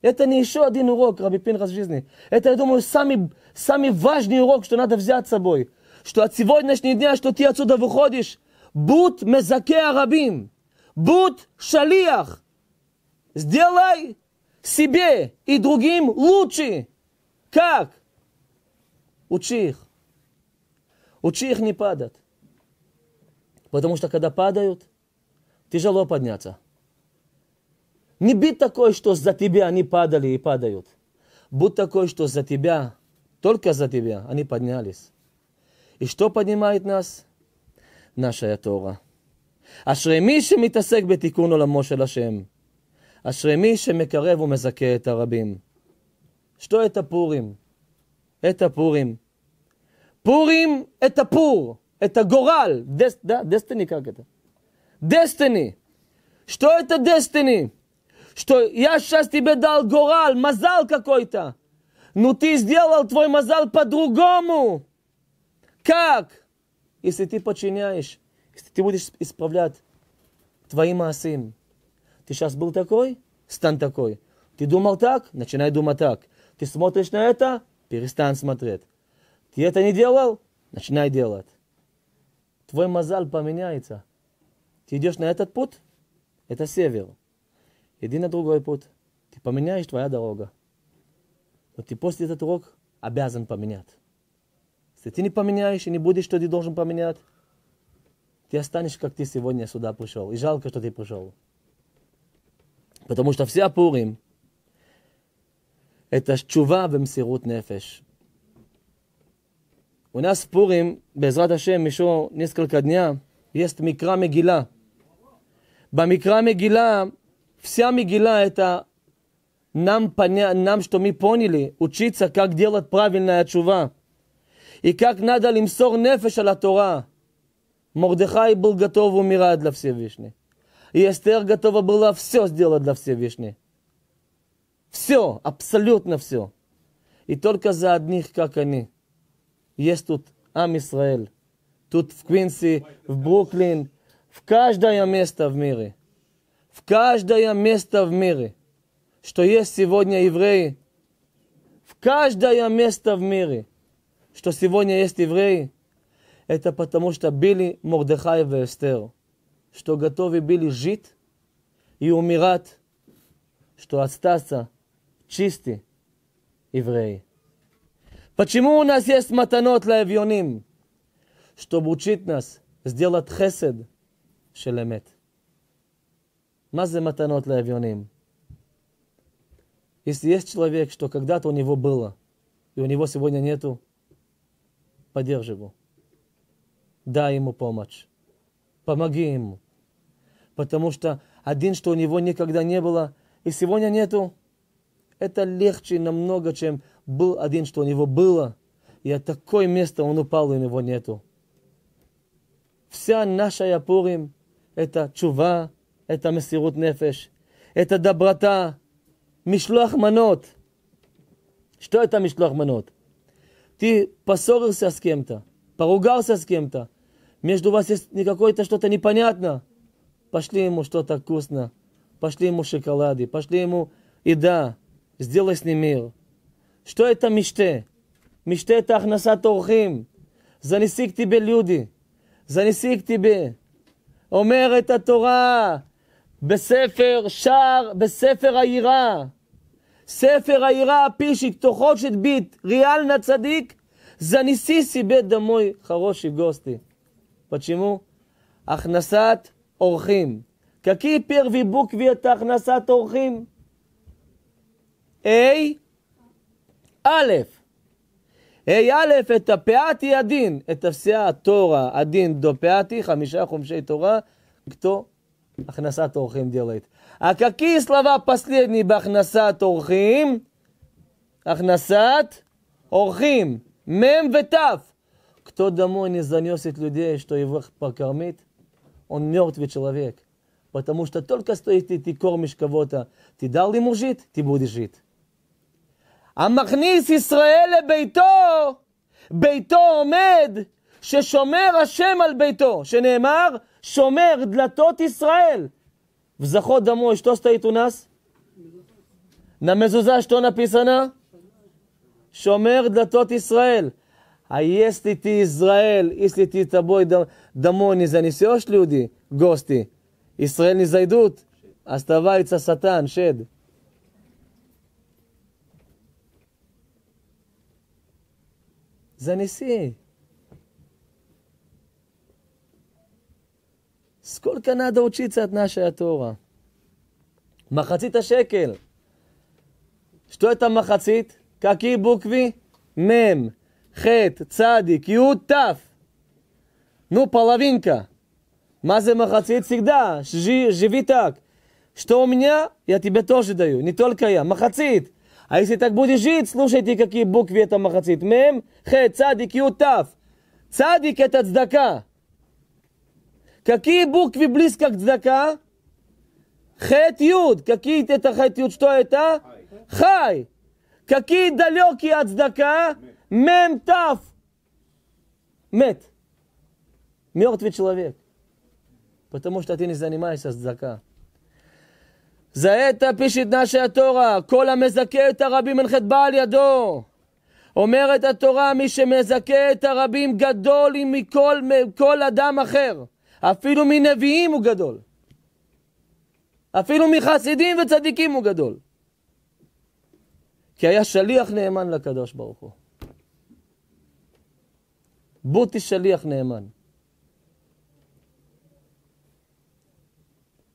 Это не еще один урок, Раби Пинхас, в жизни. Это, я думаю, самый, самый важный урок, что надо взять с собой. Что от сегодняшнего дня, что ты отсюда выходишь, будь мезаке арабим, будь шалиях, Сделай себе и другим лучше. Как? Учи их. Учи их не падать. Потому что когда падают, тяжело подняться. Не быть такой, что за тебя они падали и падают. Будь такой, что за тебя, только за тебя они поднялись. И что поднимает нас? Наша Тора. אשרי מי שמתעסק בתיקון עולמו של השם, אשרי מי שמקרב ומזכה את הרבים. שתו את הפורים. את הפורים. פורים את הפור, את הגורל. דס, ד, דסטיני ככה. דסטיני. שתו את הדסטיני. שתו, я счастье дал горал, мазал какой-то. Но ты сделал твой мазал по-другому. Как? Если ты подчиняешь, если ты будешь исправлять твои массы. Ты сейчас был такой? Стань такой. Ты думал так? Начинай думать так. Ты смотришь на это? Перестань смотреть. Ты это не делал? Начинай делать. Твой мазал поменяется. Ты идешь на этот путь? Это север. Иди на другой путь. Ты поменяешь твоя дорога. Но ты после этот урок обязан поменять. Если ты не поменяешь и не будешь, что ты должен поменять, ты останешься, как ты сегодня сюда пришел. И жалко, что ты пришел. ותאמרו שתפסיע פורים את התשובה במסירות נפש. ונס פורים, בעזרת השם, מישור ניסקל קדניה, יש מקרא מגילה. במקרא מגילה, פסיה מגילה את ה... нам, поня... нам, что мы поняли, учиться, как делать правильная чува. И как надо лимсор нефеш аля Тора. Мордыхай был готов умирать для Всевышнего. И Эстер готова была все сделать для Всевышнего. Все, абсолютно все. И только за одних, как они. Есть тут Ам Исраэль. Тут в Квинси, в Бруклин, в каждое место в мире. В каждое место в мире. Что есть сегодня евреи. В каждое место в мире. Что сегодня есть евреи. Это потому что Били Мордехай и Эстер что готовы были жить и умирать, что остаться чисты евреи. Почему у нас есть матанот для лавионим? Чтобы учить нас сделать хесед шелемет. מה זה מתנות לאביונים? Если есть человек, что когда-то у него было, и у него сегодня нету, поддержи его. Дай ему помощь. Помоги ему потому что один, что у него никогда не было, и сегодня нету, это легче намного, чем был один, что у него было, и от такое место он упал, и у него нету. Вся наша Япурим – это чува, это мессирут нефеш, это доброта, мишлах манот. Что это мишлах манот? Ты поссорился с кем-то, поругался с кем-то, между вас есть какое-то что-то непонятное. пошли ему что-то вкусно, пошли ему шоколады, пошли ему еда, сделай с ним мир. Что это мечты? Мечты это ахнаса торхим. Занеси к тебе люди. Занеси к тебе. Омер это Тора. Бесефер шар, бесефер айра. Сефер айра пишет, кто хочет бит реально цадик, занеси себе домой хороший гости. Почему? Ахнасат אורחים. ככי פר ויבוק ואת הכנסת אורחים. אי, א', אי א', את הפאתי הדין, את הפסיעה התורה, הדין דו פאתי, חמישה חומשי תורה, כתו הכנסת אורחים דלית. הקקי סלבה פסלני בהכנסת אורחים, הכנסת אורחים, מ' ות'. כתו דמו נזניוסית לידי אשתו יבוך פר כרמית. он мертвый человек, потому что только стоит ты, ты кормишь кого-то, ты дал ему жить, ты будешь жить. А המכניס ישראל לביתו, ביתו עומד, ששומר השם על ביתו, שנאמר, שומר דלתות ישראל. וזכות דמו, что стоит у нас? На мезузе что написано? שומר דלתות ישראל. А если ты Израиль, если ты с тобой домой не занесешь люди, гости, Израиль не зайдут, оставается сатан, шед. Занеси. Сколько надо учиться от нашей Тора? Махацит шекель. Что это махацит? Какие буквы? Мем. Хет, Цадик, Юд, ת'. Ну, половинка. Мазе махацит всегда. Живи, живи так. Что у меня, я тебе тоже даю. Не только я. Махацит. А если так будешь жить, слушайте, какие буквы это махацит. Мем, Хет, цадик, Юд, ютав. Цадик это цдака. Какие буквы близко к цдака? Хет юд. Какие это хет юд? Что это? Хай. Какие далекие от здака? Мем. мем тав. Мед. Мертвый человек. Потому что ты не занимаешься сдака. За это пишет наша Тора, כל המזכה את הרבים אין חטא על ידו. אומרת התורה, מי שמזכה את הרבים גדול היא מכל כל אדם אחר. אפילו מנביאים הוא גדול. אפילו מחסידים וצדיקים הוא גדול. כי היה שליח נאמן לקדוש ברוך הוא. בוא תשליח נאמן.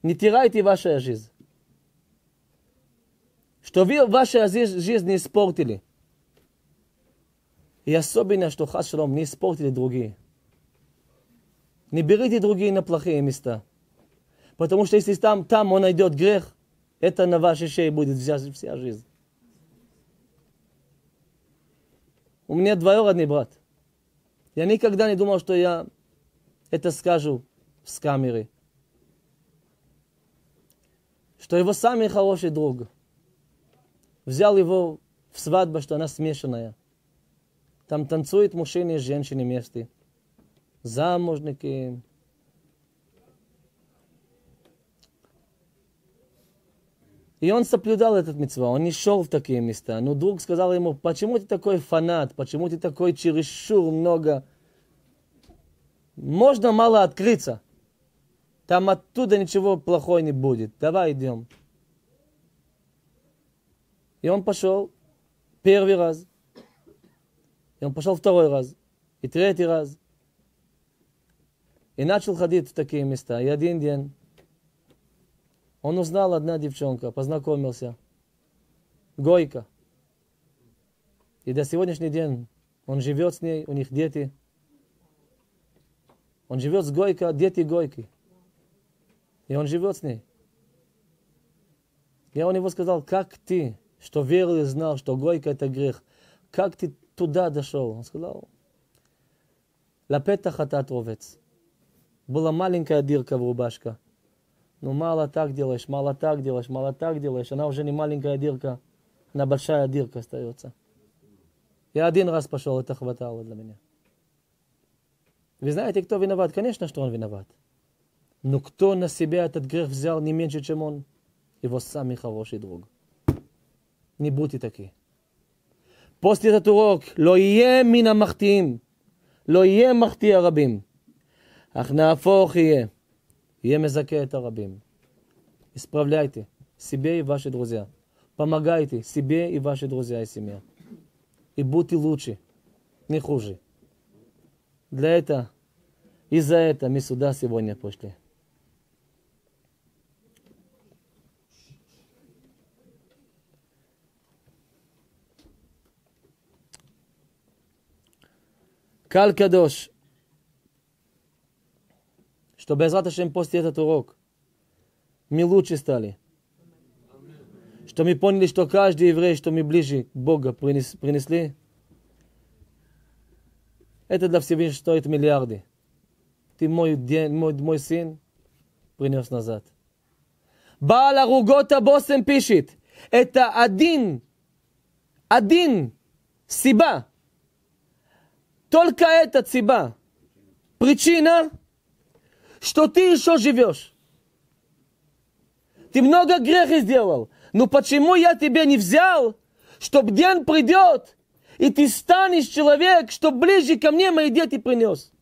Не теряйте вашу жизнь. Что вы вашу жизнь не испортили. И особенно, что хашром не испортили другие. Не берите другие на плохие места. Потому что если там, там он найдет грех, это на вашей шее будет вся, вся жизнь. У меня двоюродный брат – я никогда не думал, что я это скажу в камеры. Что его самый хороший друг взял его в свадьбу, что она смешанная. Там танцуют мужчины и женщины вместе. Замужники, И он соблюдал этот мецва, он не шел в такие места. Но друг сказал ему, почему ты такой фанат, почему ты такой чересчур много? Можно мало открыться. Там оттуда ничего плохого не будет. Давай идем. И он пошел первый раз. И он пошел второй раз. И третий раз. И начал ходить в такие места. И один день он узнал одна девчонка, познакомился. Гойка. И до сегодняшний день он живет с ней, у них дети. Он живет с Гойка, дети Гойки. И он живет с ней. Я у него сказал, как ты, что верил и знал, что Гойка это грех, как ты туда дошел? Он сказал, лапета хатат овец. Была маленькая дырка в рубашке. Ну, мало так делаешь, мало так делаешь, мало так делаешь. Она уже не маленькая дырка, она большая дырка остается. Я один раз пошел, это хватало для меня. Вы знаете, кто виноват? Конечно, что он виноват. Но кто на себя этот грех взял не меньше, чем он? Его самый хороший друг. Не будьте таки После этот урок, לא יהיה מן המחטיאים, לא יהיה מחטיא הרבים, אך נהפוך יהיה. Я мезаке это рабим. Исправляйте себе и ваши друзья. Помогайте себе и ваши друзья и семья. И будьте лучше, не хуже. Для этого и за это мы сюда сегодня пошли. Кал Кадош, что Безрат Ашем после этот урок мы лучше стали. Что мы поняли, что каждый еврей, что мы ближе к Богу принес, принесли, это для Всевышнего стоит миллиарды. Ты мой, день, мой, мой сын принес назад. Бала ругота Босем пишет это один один сиба только כעת сиба, причина, что ты еще живешь. Ты много греха сделал. Но почему я тебя не взял, чтобы день придет, и ты станешь человек, что ближе ко мне мои дети принес?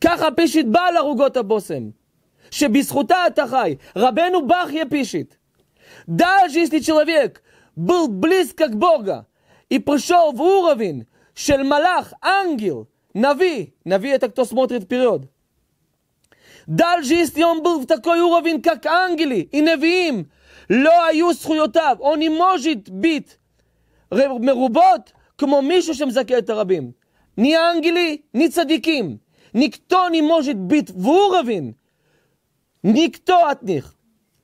ככה פישית בעל ערוגות הבושם, שבזכותה אתה חי. רבנו ברכיה פישית. Даже если человек был близко к Бога и пришел в уровень шельмалах, ангел, нави, нави это кто смотрит вперед, דל דלג'י איסטיון תקוי אורווין קק אנגלי, עם נביאים, לא היו זכויותיו, עוני מוז'ית ביט מרובות, כמו מישהו שמזכה את הרבים. ני אנגלי, ני צדיקים. נקטוני מוז'ית ביט וורבין. נקטו אתניך.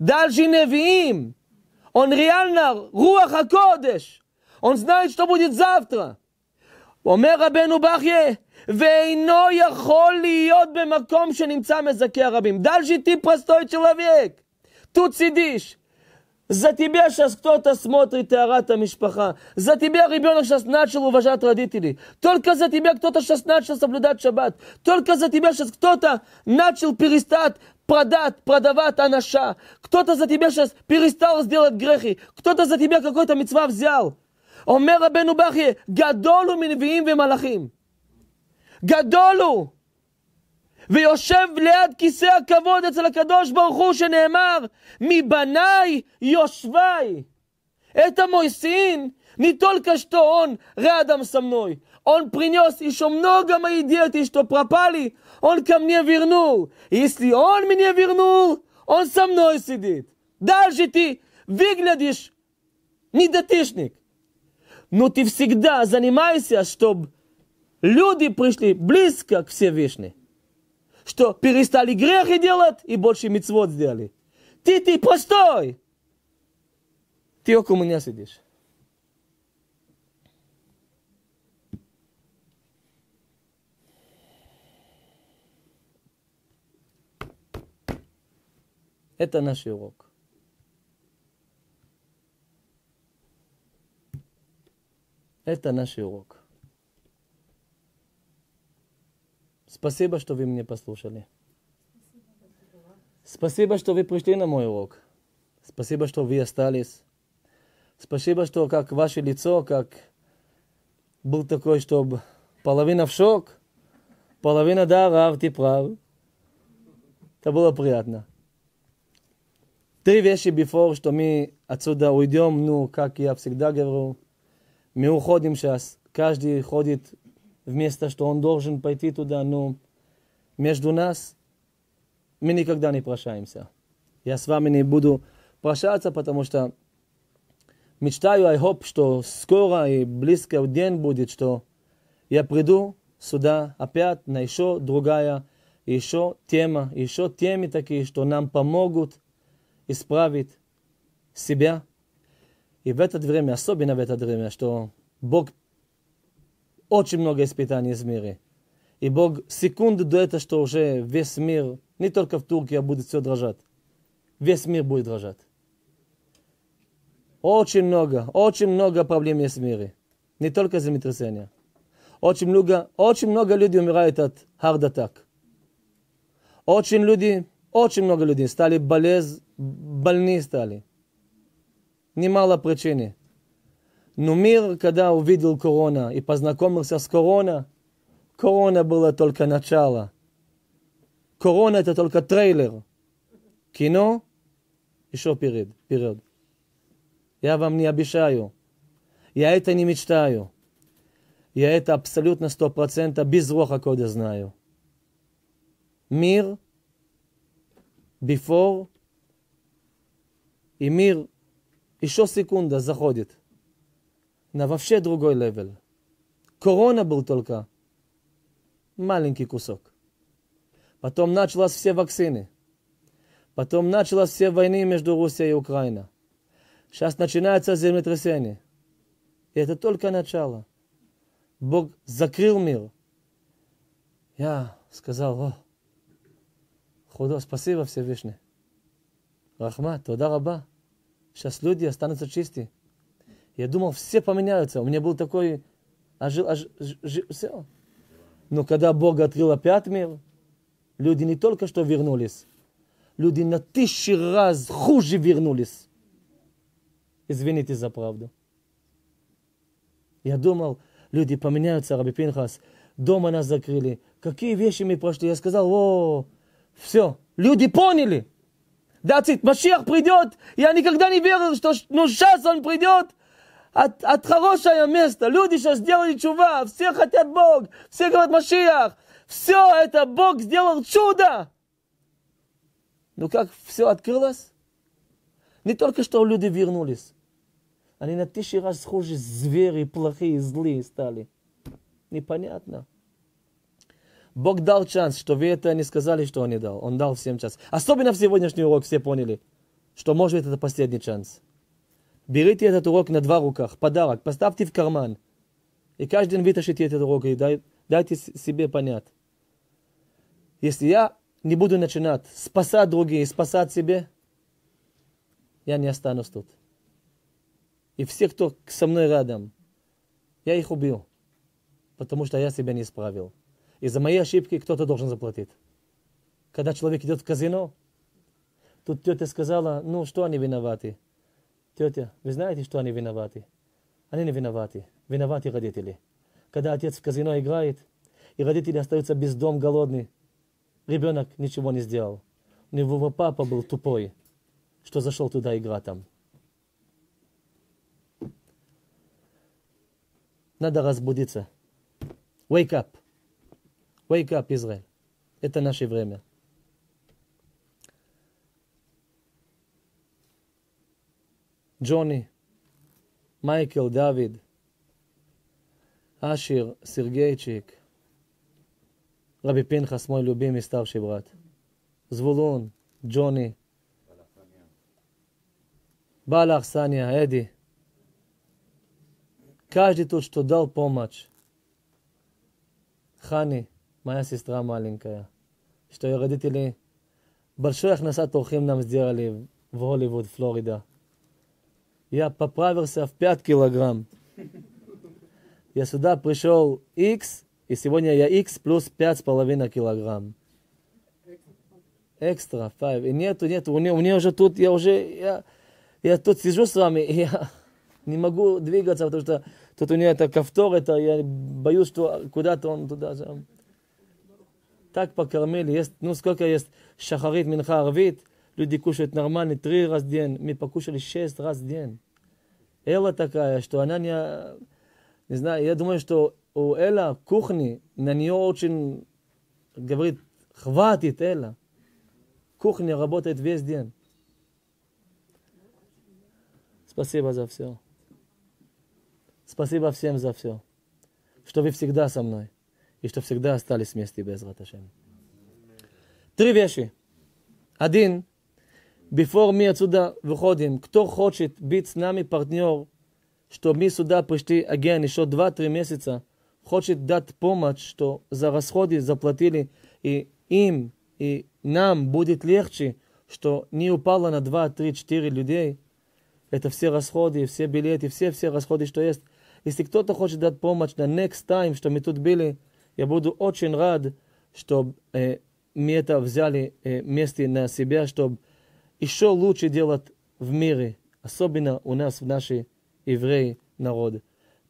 דלג'י נביאים. און ריאלנר, רוח הקודש. און זנאי что будет אומר רבנו בחייה, ואינו יכול להיות במקום שנמצא מזכה הרבים. Дальше ты простой человек. Тут сидишь. За тебя сейчас кто-то смотрит Теарата Мишпаха. За тебя ребенок сейчас начал уважать родителей. Только за тебя кто-то сейчас начал соблюдать шаббат. Только за тебя сейчас кто-то начал перестать продать, продавать анаша. Кто-то за тебя сейчас перестал сделать грехи. Кто-то за тебя какой-то мецва взял. אומר רבנו בכי, גדול הוא מנביאים ומלאכים. גדול הוא, ויושב ליד כיסא הכבוד אצל הקדוש ברוך הוא, שנאמר, מבניי יושבי, את המויסין ניטול קשתו און רא אדם סמנוי. און פריניוס איש אומנו גם הידיעת אשתו פרפלי, און קמניה וירנור, איסלי און מני אבירנור און סמנוי סידית. דל שיטי, ויגנדיש נידתישניק. נו תפסיק ты всегда занимайся, אשתוב люди пришли близко к Всевышнему, что перестали грехи делать и больше мецвод сделали. Ты, ты, постой! Ты около меня сидишь. Это наш урок. Это наш урок. Спасибо, что вы меня послушали. Спасибо, что вы пришли на мой урок. Спасибо, что вы остались. Спасибо, что как ваше лицо, как был такой, чтобы половина в шок, половина да, рав, ты прав. Это было приятно. Три вещи before, что мы отсюда уйдем, ну, как я всегда говорю, мы уходим сейчас. Каждый ходит вместо что он должен пойти туда, но между нас мы никогда не прощаемся. Я с вами не буду прощаться, потому что мечтаю, I hope, что скоро и близко день будет, что я приду сюда опять на еще другая, еще тема, еще темы такие, что нам помогут исправить себя. И в это время, особенно в это время, что Бог очень много испытаний из мира. И Бог секунду до этого, что уже весь мир, не только в Турции, а будет все дрожать. Весь мир будет дрожать. Очень много, очень много проблем есть в мире. Не только землетрясения. Очень много, очень много людей умирают от хардатак. Очень люди, очень много людей стали болез, больны стали. Немало причин. Но мир, когда увидел корона и познакомился с корона, корона была только начало. Корона это только трейлер. Кино еще вперед, вперед. Я вам не обещаю. Я это не мечтаю. Я это абсолютно сто процентов без роха кода знаю. Мир before и мир еще секунда заходит на вообще другой левел. Корона был только маленький кусок. Потом началась все вакцины. Потом началась все войны между Россией и Украиной. Сейчас начинается землетрясение. И это только начало. Бог закрыл мир. Я сказал, о, худо, спасибо Всевышний. Рахма, туда раба. Сейчас люди останутся чистыми. Я думал, все поменяются. У меня был такой... Аж, а аж, аж, все. Но когда Бог открыл опять мир, люди не только что вернулись, люди на тысячи раз хуже вернулись. Извините за правду. Я думал, люди поменяются, Раби Пинхас, дома нас закрыли, какие вещи мы прошли. Я сказал, о, все, люди поняли. Да, Машиах придет, я никогда не верил, что ну, сейчас он придет от, от хорошее место. Люди сейчас сделали чува, все хотят Бог, все говорят Машиях. Все это Бог сделал чудо. Но как все открылось? Не только что люди вернулись. Они на тысячи раз хуже звери, плохие, злые стали. Непонятно. Бог дал шанс, что вы это не сказали, что он не дал. Он дал всем шанс. Особенно в сегодняшний урок все поняли, что может это последний шанс берите этот урок на два руках, подарок, поставьте в карман. И каждый день вытащите этот урок и дайте себе понять. Если я не буду начинать спасать другие, спасать себе, я не останусь тут. И все, кто со мной рядом, я их убил, потому что я себя не исправил. И за мои ошибки кто-то должен заплатить. Когда человек идет в казино, тут тетя сказала, ну что они виноваты? Тетя, вы знаете, что они виноваты? Они не виноваты. Виноваты родители. Когда отец в казино играет, и родители остаются без дом голодные, ребенок ничего не сделал. У него папа был тупой, что зашел туда игра там. Надо разбудиться. Wake up. Wake up, Израиль. Это наше время. ג'וני, מייקל, דוד, אשיר, סרגייצ'יק, רבי פנחס, מוי לובי, מסתר שברת, זבולון, ג'וני, בעל האכסניה, אדי. Каждый тот, פומאץ', дал помощь. חני, моя сестра маленькая, что ее לי, большой הכנסת אורחים נמסדיר עליו, והוליווד, פלורידה. Флорида. я поправился в 5 килограмм. Я сюда пришел X, и сегодня я X плюс 5,5 килограмм. Экстра, 5. И нету, нету, у меня, у меня уже тут, я уже, я, я тут сижу с вами, и я не могу двигаться, потому что тут у меня это ковтор, это я боюсь, что куда-то он туда же. Так покормили, есть, ну сколько есть шахарит минха арвит, Люди кушают нормально три раз в день, мы покушали шесть раз в день. Элла такая, что она не... Не знаю, я думаю, что у Элла кухни, на нее очень говорит, хватит Элла. Кухня работает весь день. Спасибо за все. Спасибо всем за все. Что вы всегда со мной. И что всегда остались вместе без Раташем. Три вещи. Один. Before мы отсюда выходим. Кто хочет быть с нами партнер, что мы сюда пришли again еще два три месяца, хочет дать помощь, что за расходы заплатили, и им, и нам будет легче, что не упало на два три четыре людей. Это все расходы, все билеты, все-все расходы, что есть. Если кто-то хочет дать помощь на next time, что мы тут были, я буду очень рад, что э, мы это взяли э, вместе на себя, чтобы еще лучше делать в мире, особенно у нас в нашей евреи народ.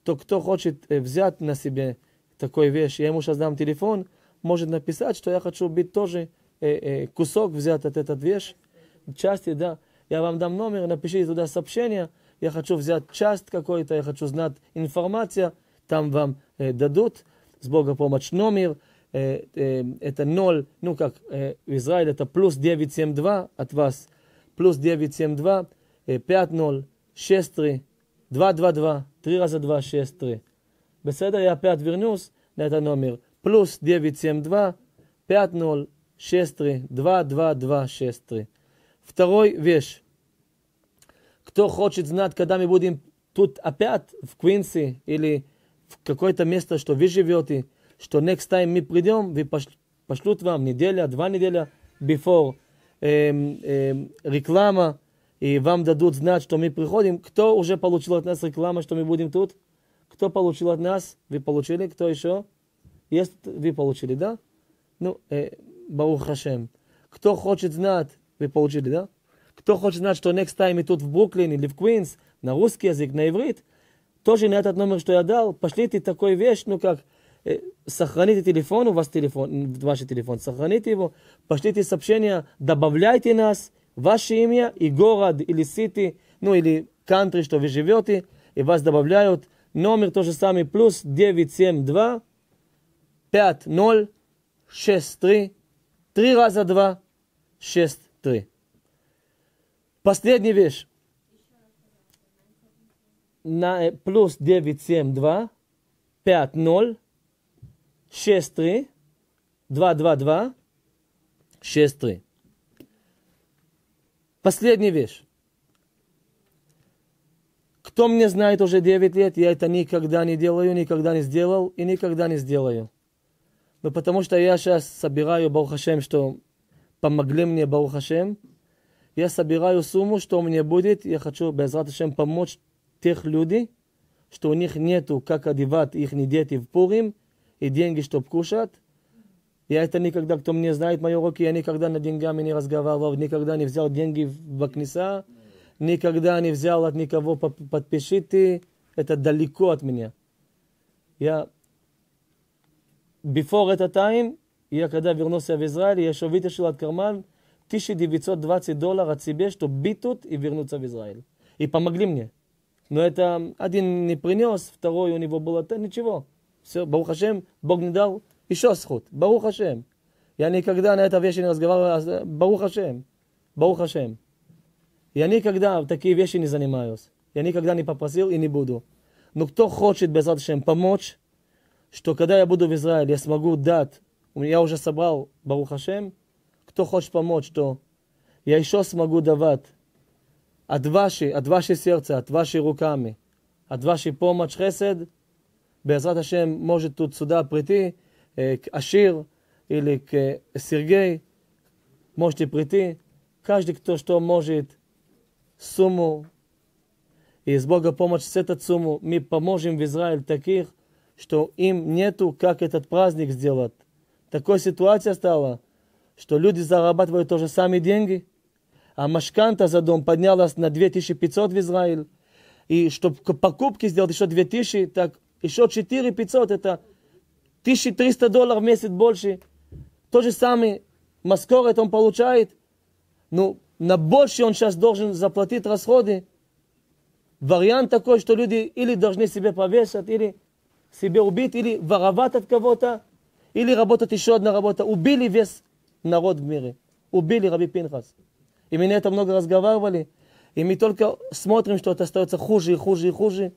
То кто хочет э, взять на себе такую вещь, я ему сейчас дам телефон, может написать, что я хочу быть тоже э, э, кусок взят от этой вещи, части, да. Я вам дам номер, напишите туда сообщение, я хочу взять часть какой-то, я хочу знать информацию, там вам дадут, с Бога помощь номер, это ноль, ну как, в Израиле это плюс 972 от вас, плюс 972, 5-0, 6-3, 2-2-2, 3 раза 2, 6-3. בסדר? я опять вернусь на этот номер. Плюс 972, 5-0, 6-3, 2-2-2, 6-3. Второй вещь. Кто хочет знать, когда мы будем тут опять, в Квинсе или в какое-то место, что вы живете, что next time мы придем, вы пошлют вам неделя, два неделя before Эм, эм, реклама, и вам дадут знать, что мы приходим. Кто уже получил от нас рекламу, что мы будем тут? Кто получил от нас? Вы получили? Кто еще? Есть, вы получили, да? Ну, э, Барух Хашем. Кто хочет знать, вы получили, да? Кто хочет знать, что next time мы тут в Бруклине или в Квинс, на русский язык, на иврит, тоже на этот номер, что я дал, пошлите такой вещь, ну как Э, сохраните телефон, у вас телефон, ваш телефон, сохраните его, пошлите сообщение, добавляйте нас, ваше имя и город, или сити, ну или кантри, что вы живете, и вас добавляют. Номер то же самое, плюс 972 5063 3 раза 2 6 3. Последняя вещь. На, э, плюс 972 50 6, 3, 2, 2, 2, 6, 3. Последняя вещь. Кто мне знает уже 9 лет, я это никогда не делаю, никогда не сделал и никогда не сделаю. Но потому что я сейчас собираю, Барухашем, что помогли мне, Барухашем, я собираю сумму, что у меня будет, я хочу, Безраташем, помочь тех людей, что у них нету, как одевать их дети в Пурим – и деньги, чтобы кушать. Я это никогда, кто мне знает мои уроки, я никогда на деньгами не разговаривал, никогда не взял деньги в Бакниса, никогда не взял от никого, подпиши это далеко от меня. Я before это time, я когда вернулся в Израиль, я еще вытащил от карман 1920 долларов от себе, чтобы быть тут и вернуться в Израиль. И помогли мне. Но это один не принес, второй у него было то ничего. ברוך השם, בוג נדר, אישו זכות, ברוך השם. יעני קגדן, עת אבי ישני רזגבר, ברוך השם, ברוך השם. יניק קגדן, תקיב ישני יניק יעני קגדן פרסיר, איני בודו. נוקטו חודשית בעזרת השם, פמוץ', što kada בישראל, יסמגו דת, Izrael, ja ברוך השם. כתו חודש פמוץ', baruch Hashem, סמגו דבת. pomoć, to סירצה, išao smagu davat. От вашей, от вашей сердца, от вашей руками, от вашей помощи, Безрат Ашем может тут сюда прийти, к Ашир или к Сергей. Можете прийти. Каждый, кто что может, сумму. И с Бога помощь с эту сумму мы поможем в Израиль таких, что им нету, как этот праздник сделать. Такая ситуация стала, что люди зарабатывают тоже сами деньги, а машканта за дом поднялась на 2500 в Израиль, и чтобы покупки сделать еще 2000, так еще 4 500, это 1300 долларов в месяц больше. То же самое, маскорет он получает. Ну, на больше он сейчас должен заплатить расходы. Вариант такой, что люди или должны себе повесить или себе убить, или воровать от кого-то, или работать еще одна работа. Убили весь народ в мире. Убили Раби Пинхас. И мы на это много разговаривали. И мы только смотрим, что это остается хуже и хуже и хуже.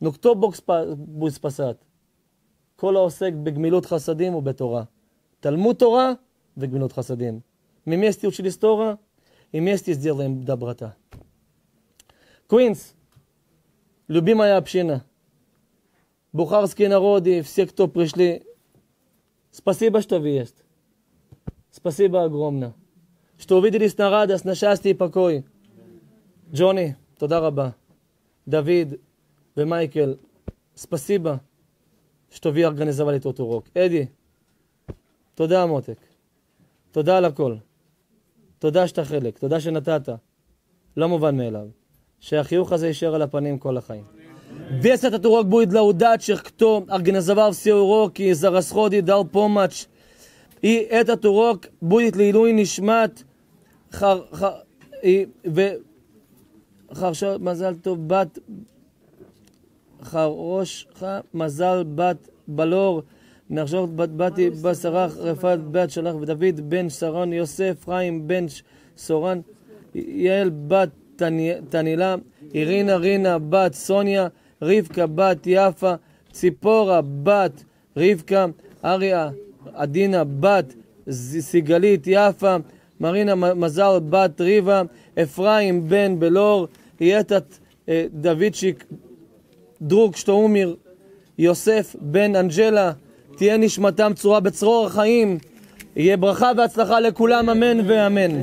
נוקטו בוס פסט, כל העוסק בגמילות חסדים ובתורה. תלמוד תורה וגמילות חסדים. Вместе учились Тора, и вместе сделаем доброта. Куинс, любимая община, бухарские народы, все, кто пришли, спасибо, что вы есть. Спасибо огромное, что увиделись на радость, на счастье и покой. Джонни, Тадараба, Давид, ומייקל, ספסיבה, שתביא ארגנזבה רוק. אדי, תודה מותק. תודה על הכל. תודה שאתה חלק, תודה שנתת. לא מובן מאליו. שהחיוך הזה יישאר על הפנים כל החיים. Весь этот урок будет для удачных, кто организовал все уроки, за расходы дал помощь. И этот урок будет лилуй нишмат חרשת מזל טוב, בת חרושך מזל בת בלור, נחשוך בת בתי בשרך רפת בת שלח ודוד בן שרון יוסף חיים בן סורן יעל בת תנילה אירינה רינה בת סוניה רבקה בת יפה ציפורה בת רבקה אריה עדינה בת סיגלית יפה מרינה מזל בת ריבה אפרים בן בלור יתת אה, דוידשיק דרוג שטאומיר, יוסף בן אנג'לה, תהיה נשמתם צורה בצרור החיים, יהיה ברכה והצלחה לכולם, אמן ואמן.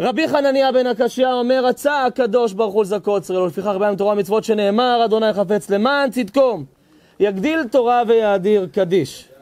רבי חנניה בן הקשיא אומר, רצה הקדוש ברוך הוא זכו צרלו, לפיכך בהם תורה ומצוות שנאמר, אדוני חפץ למען צדקו, יגדיל תורה ויאדיר קדיש.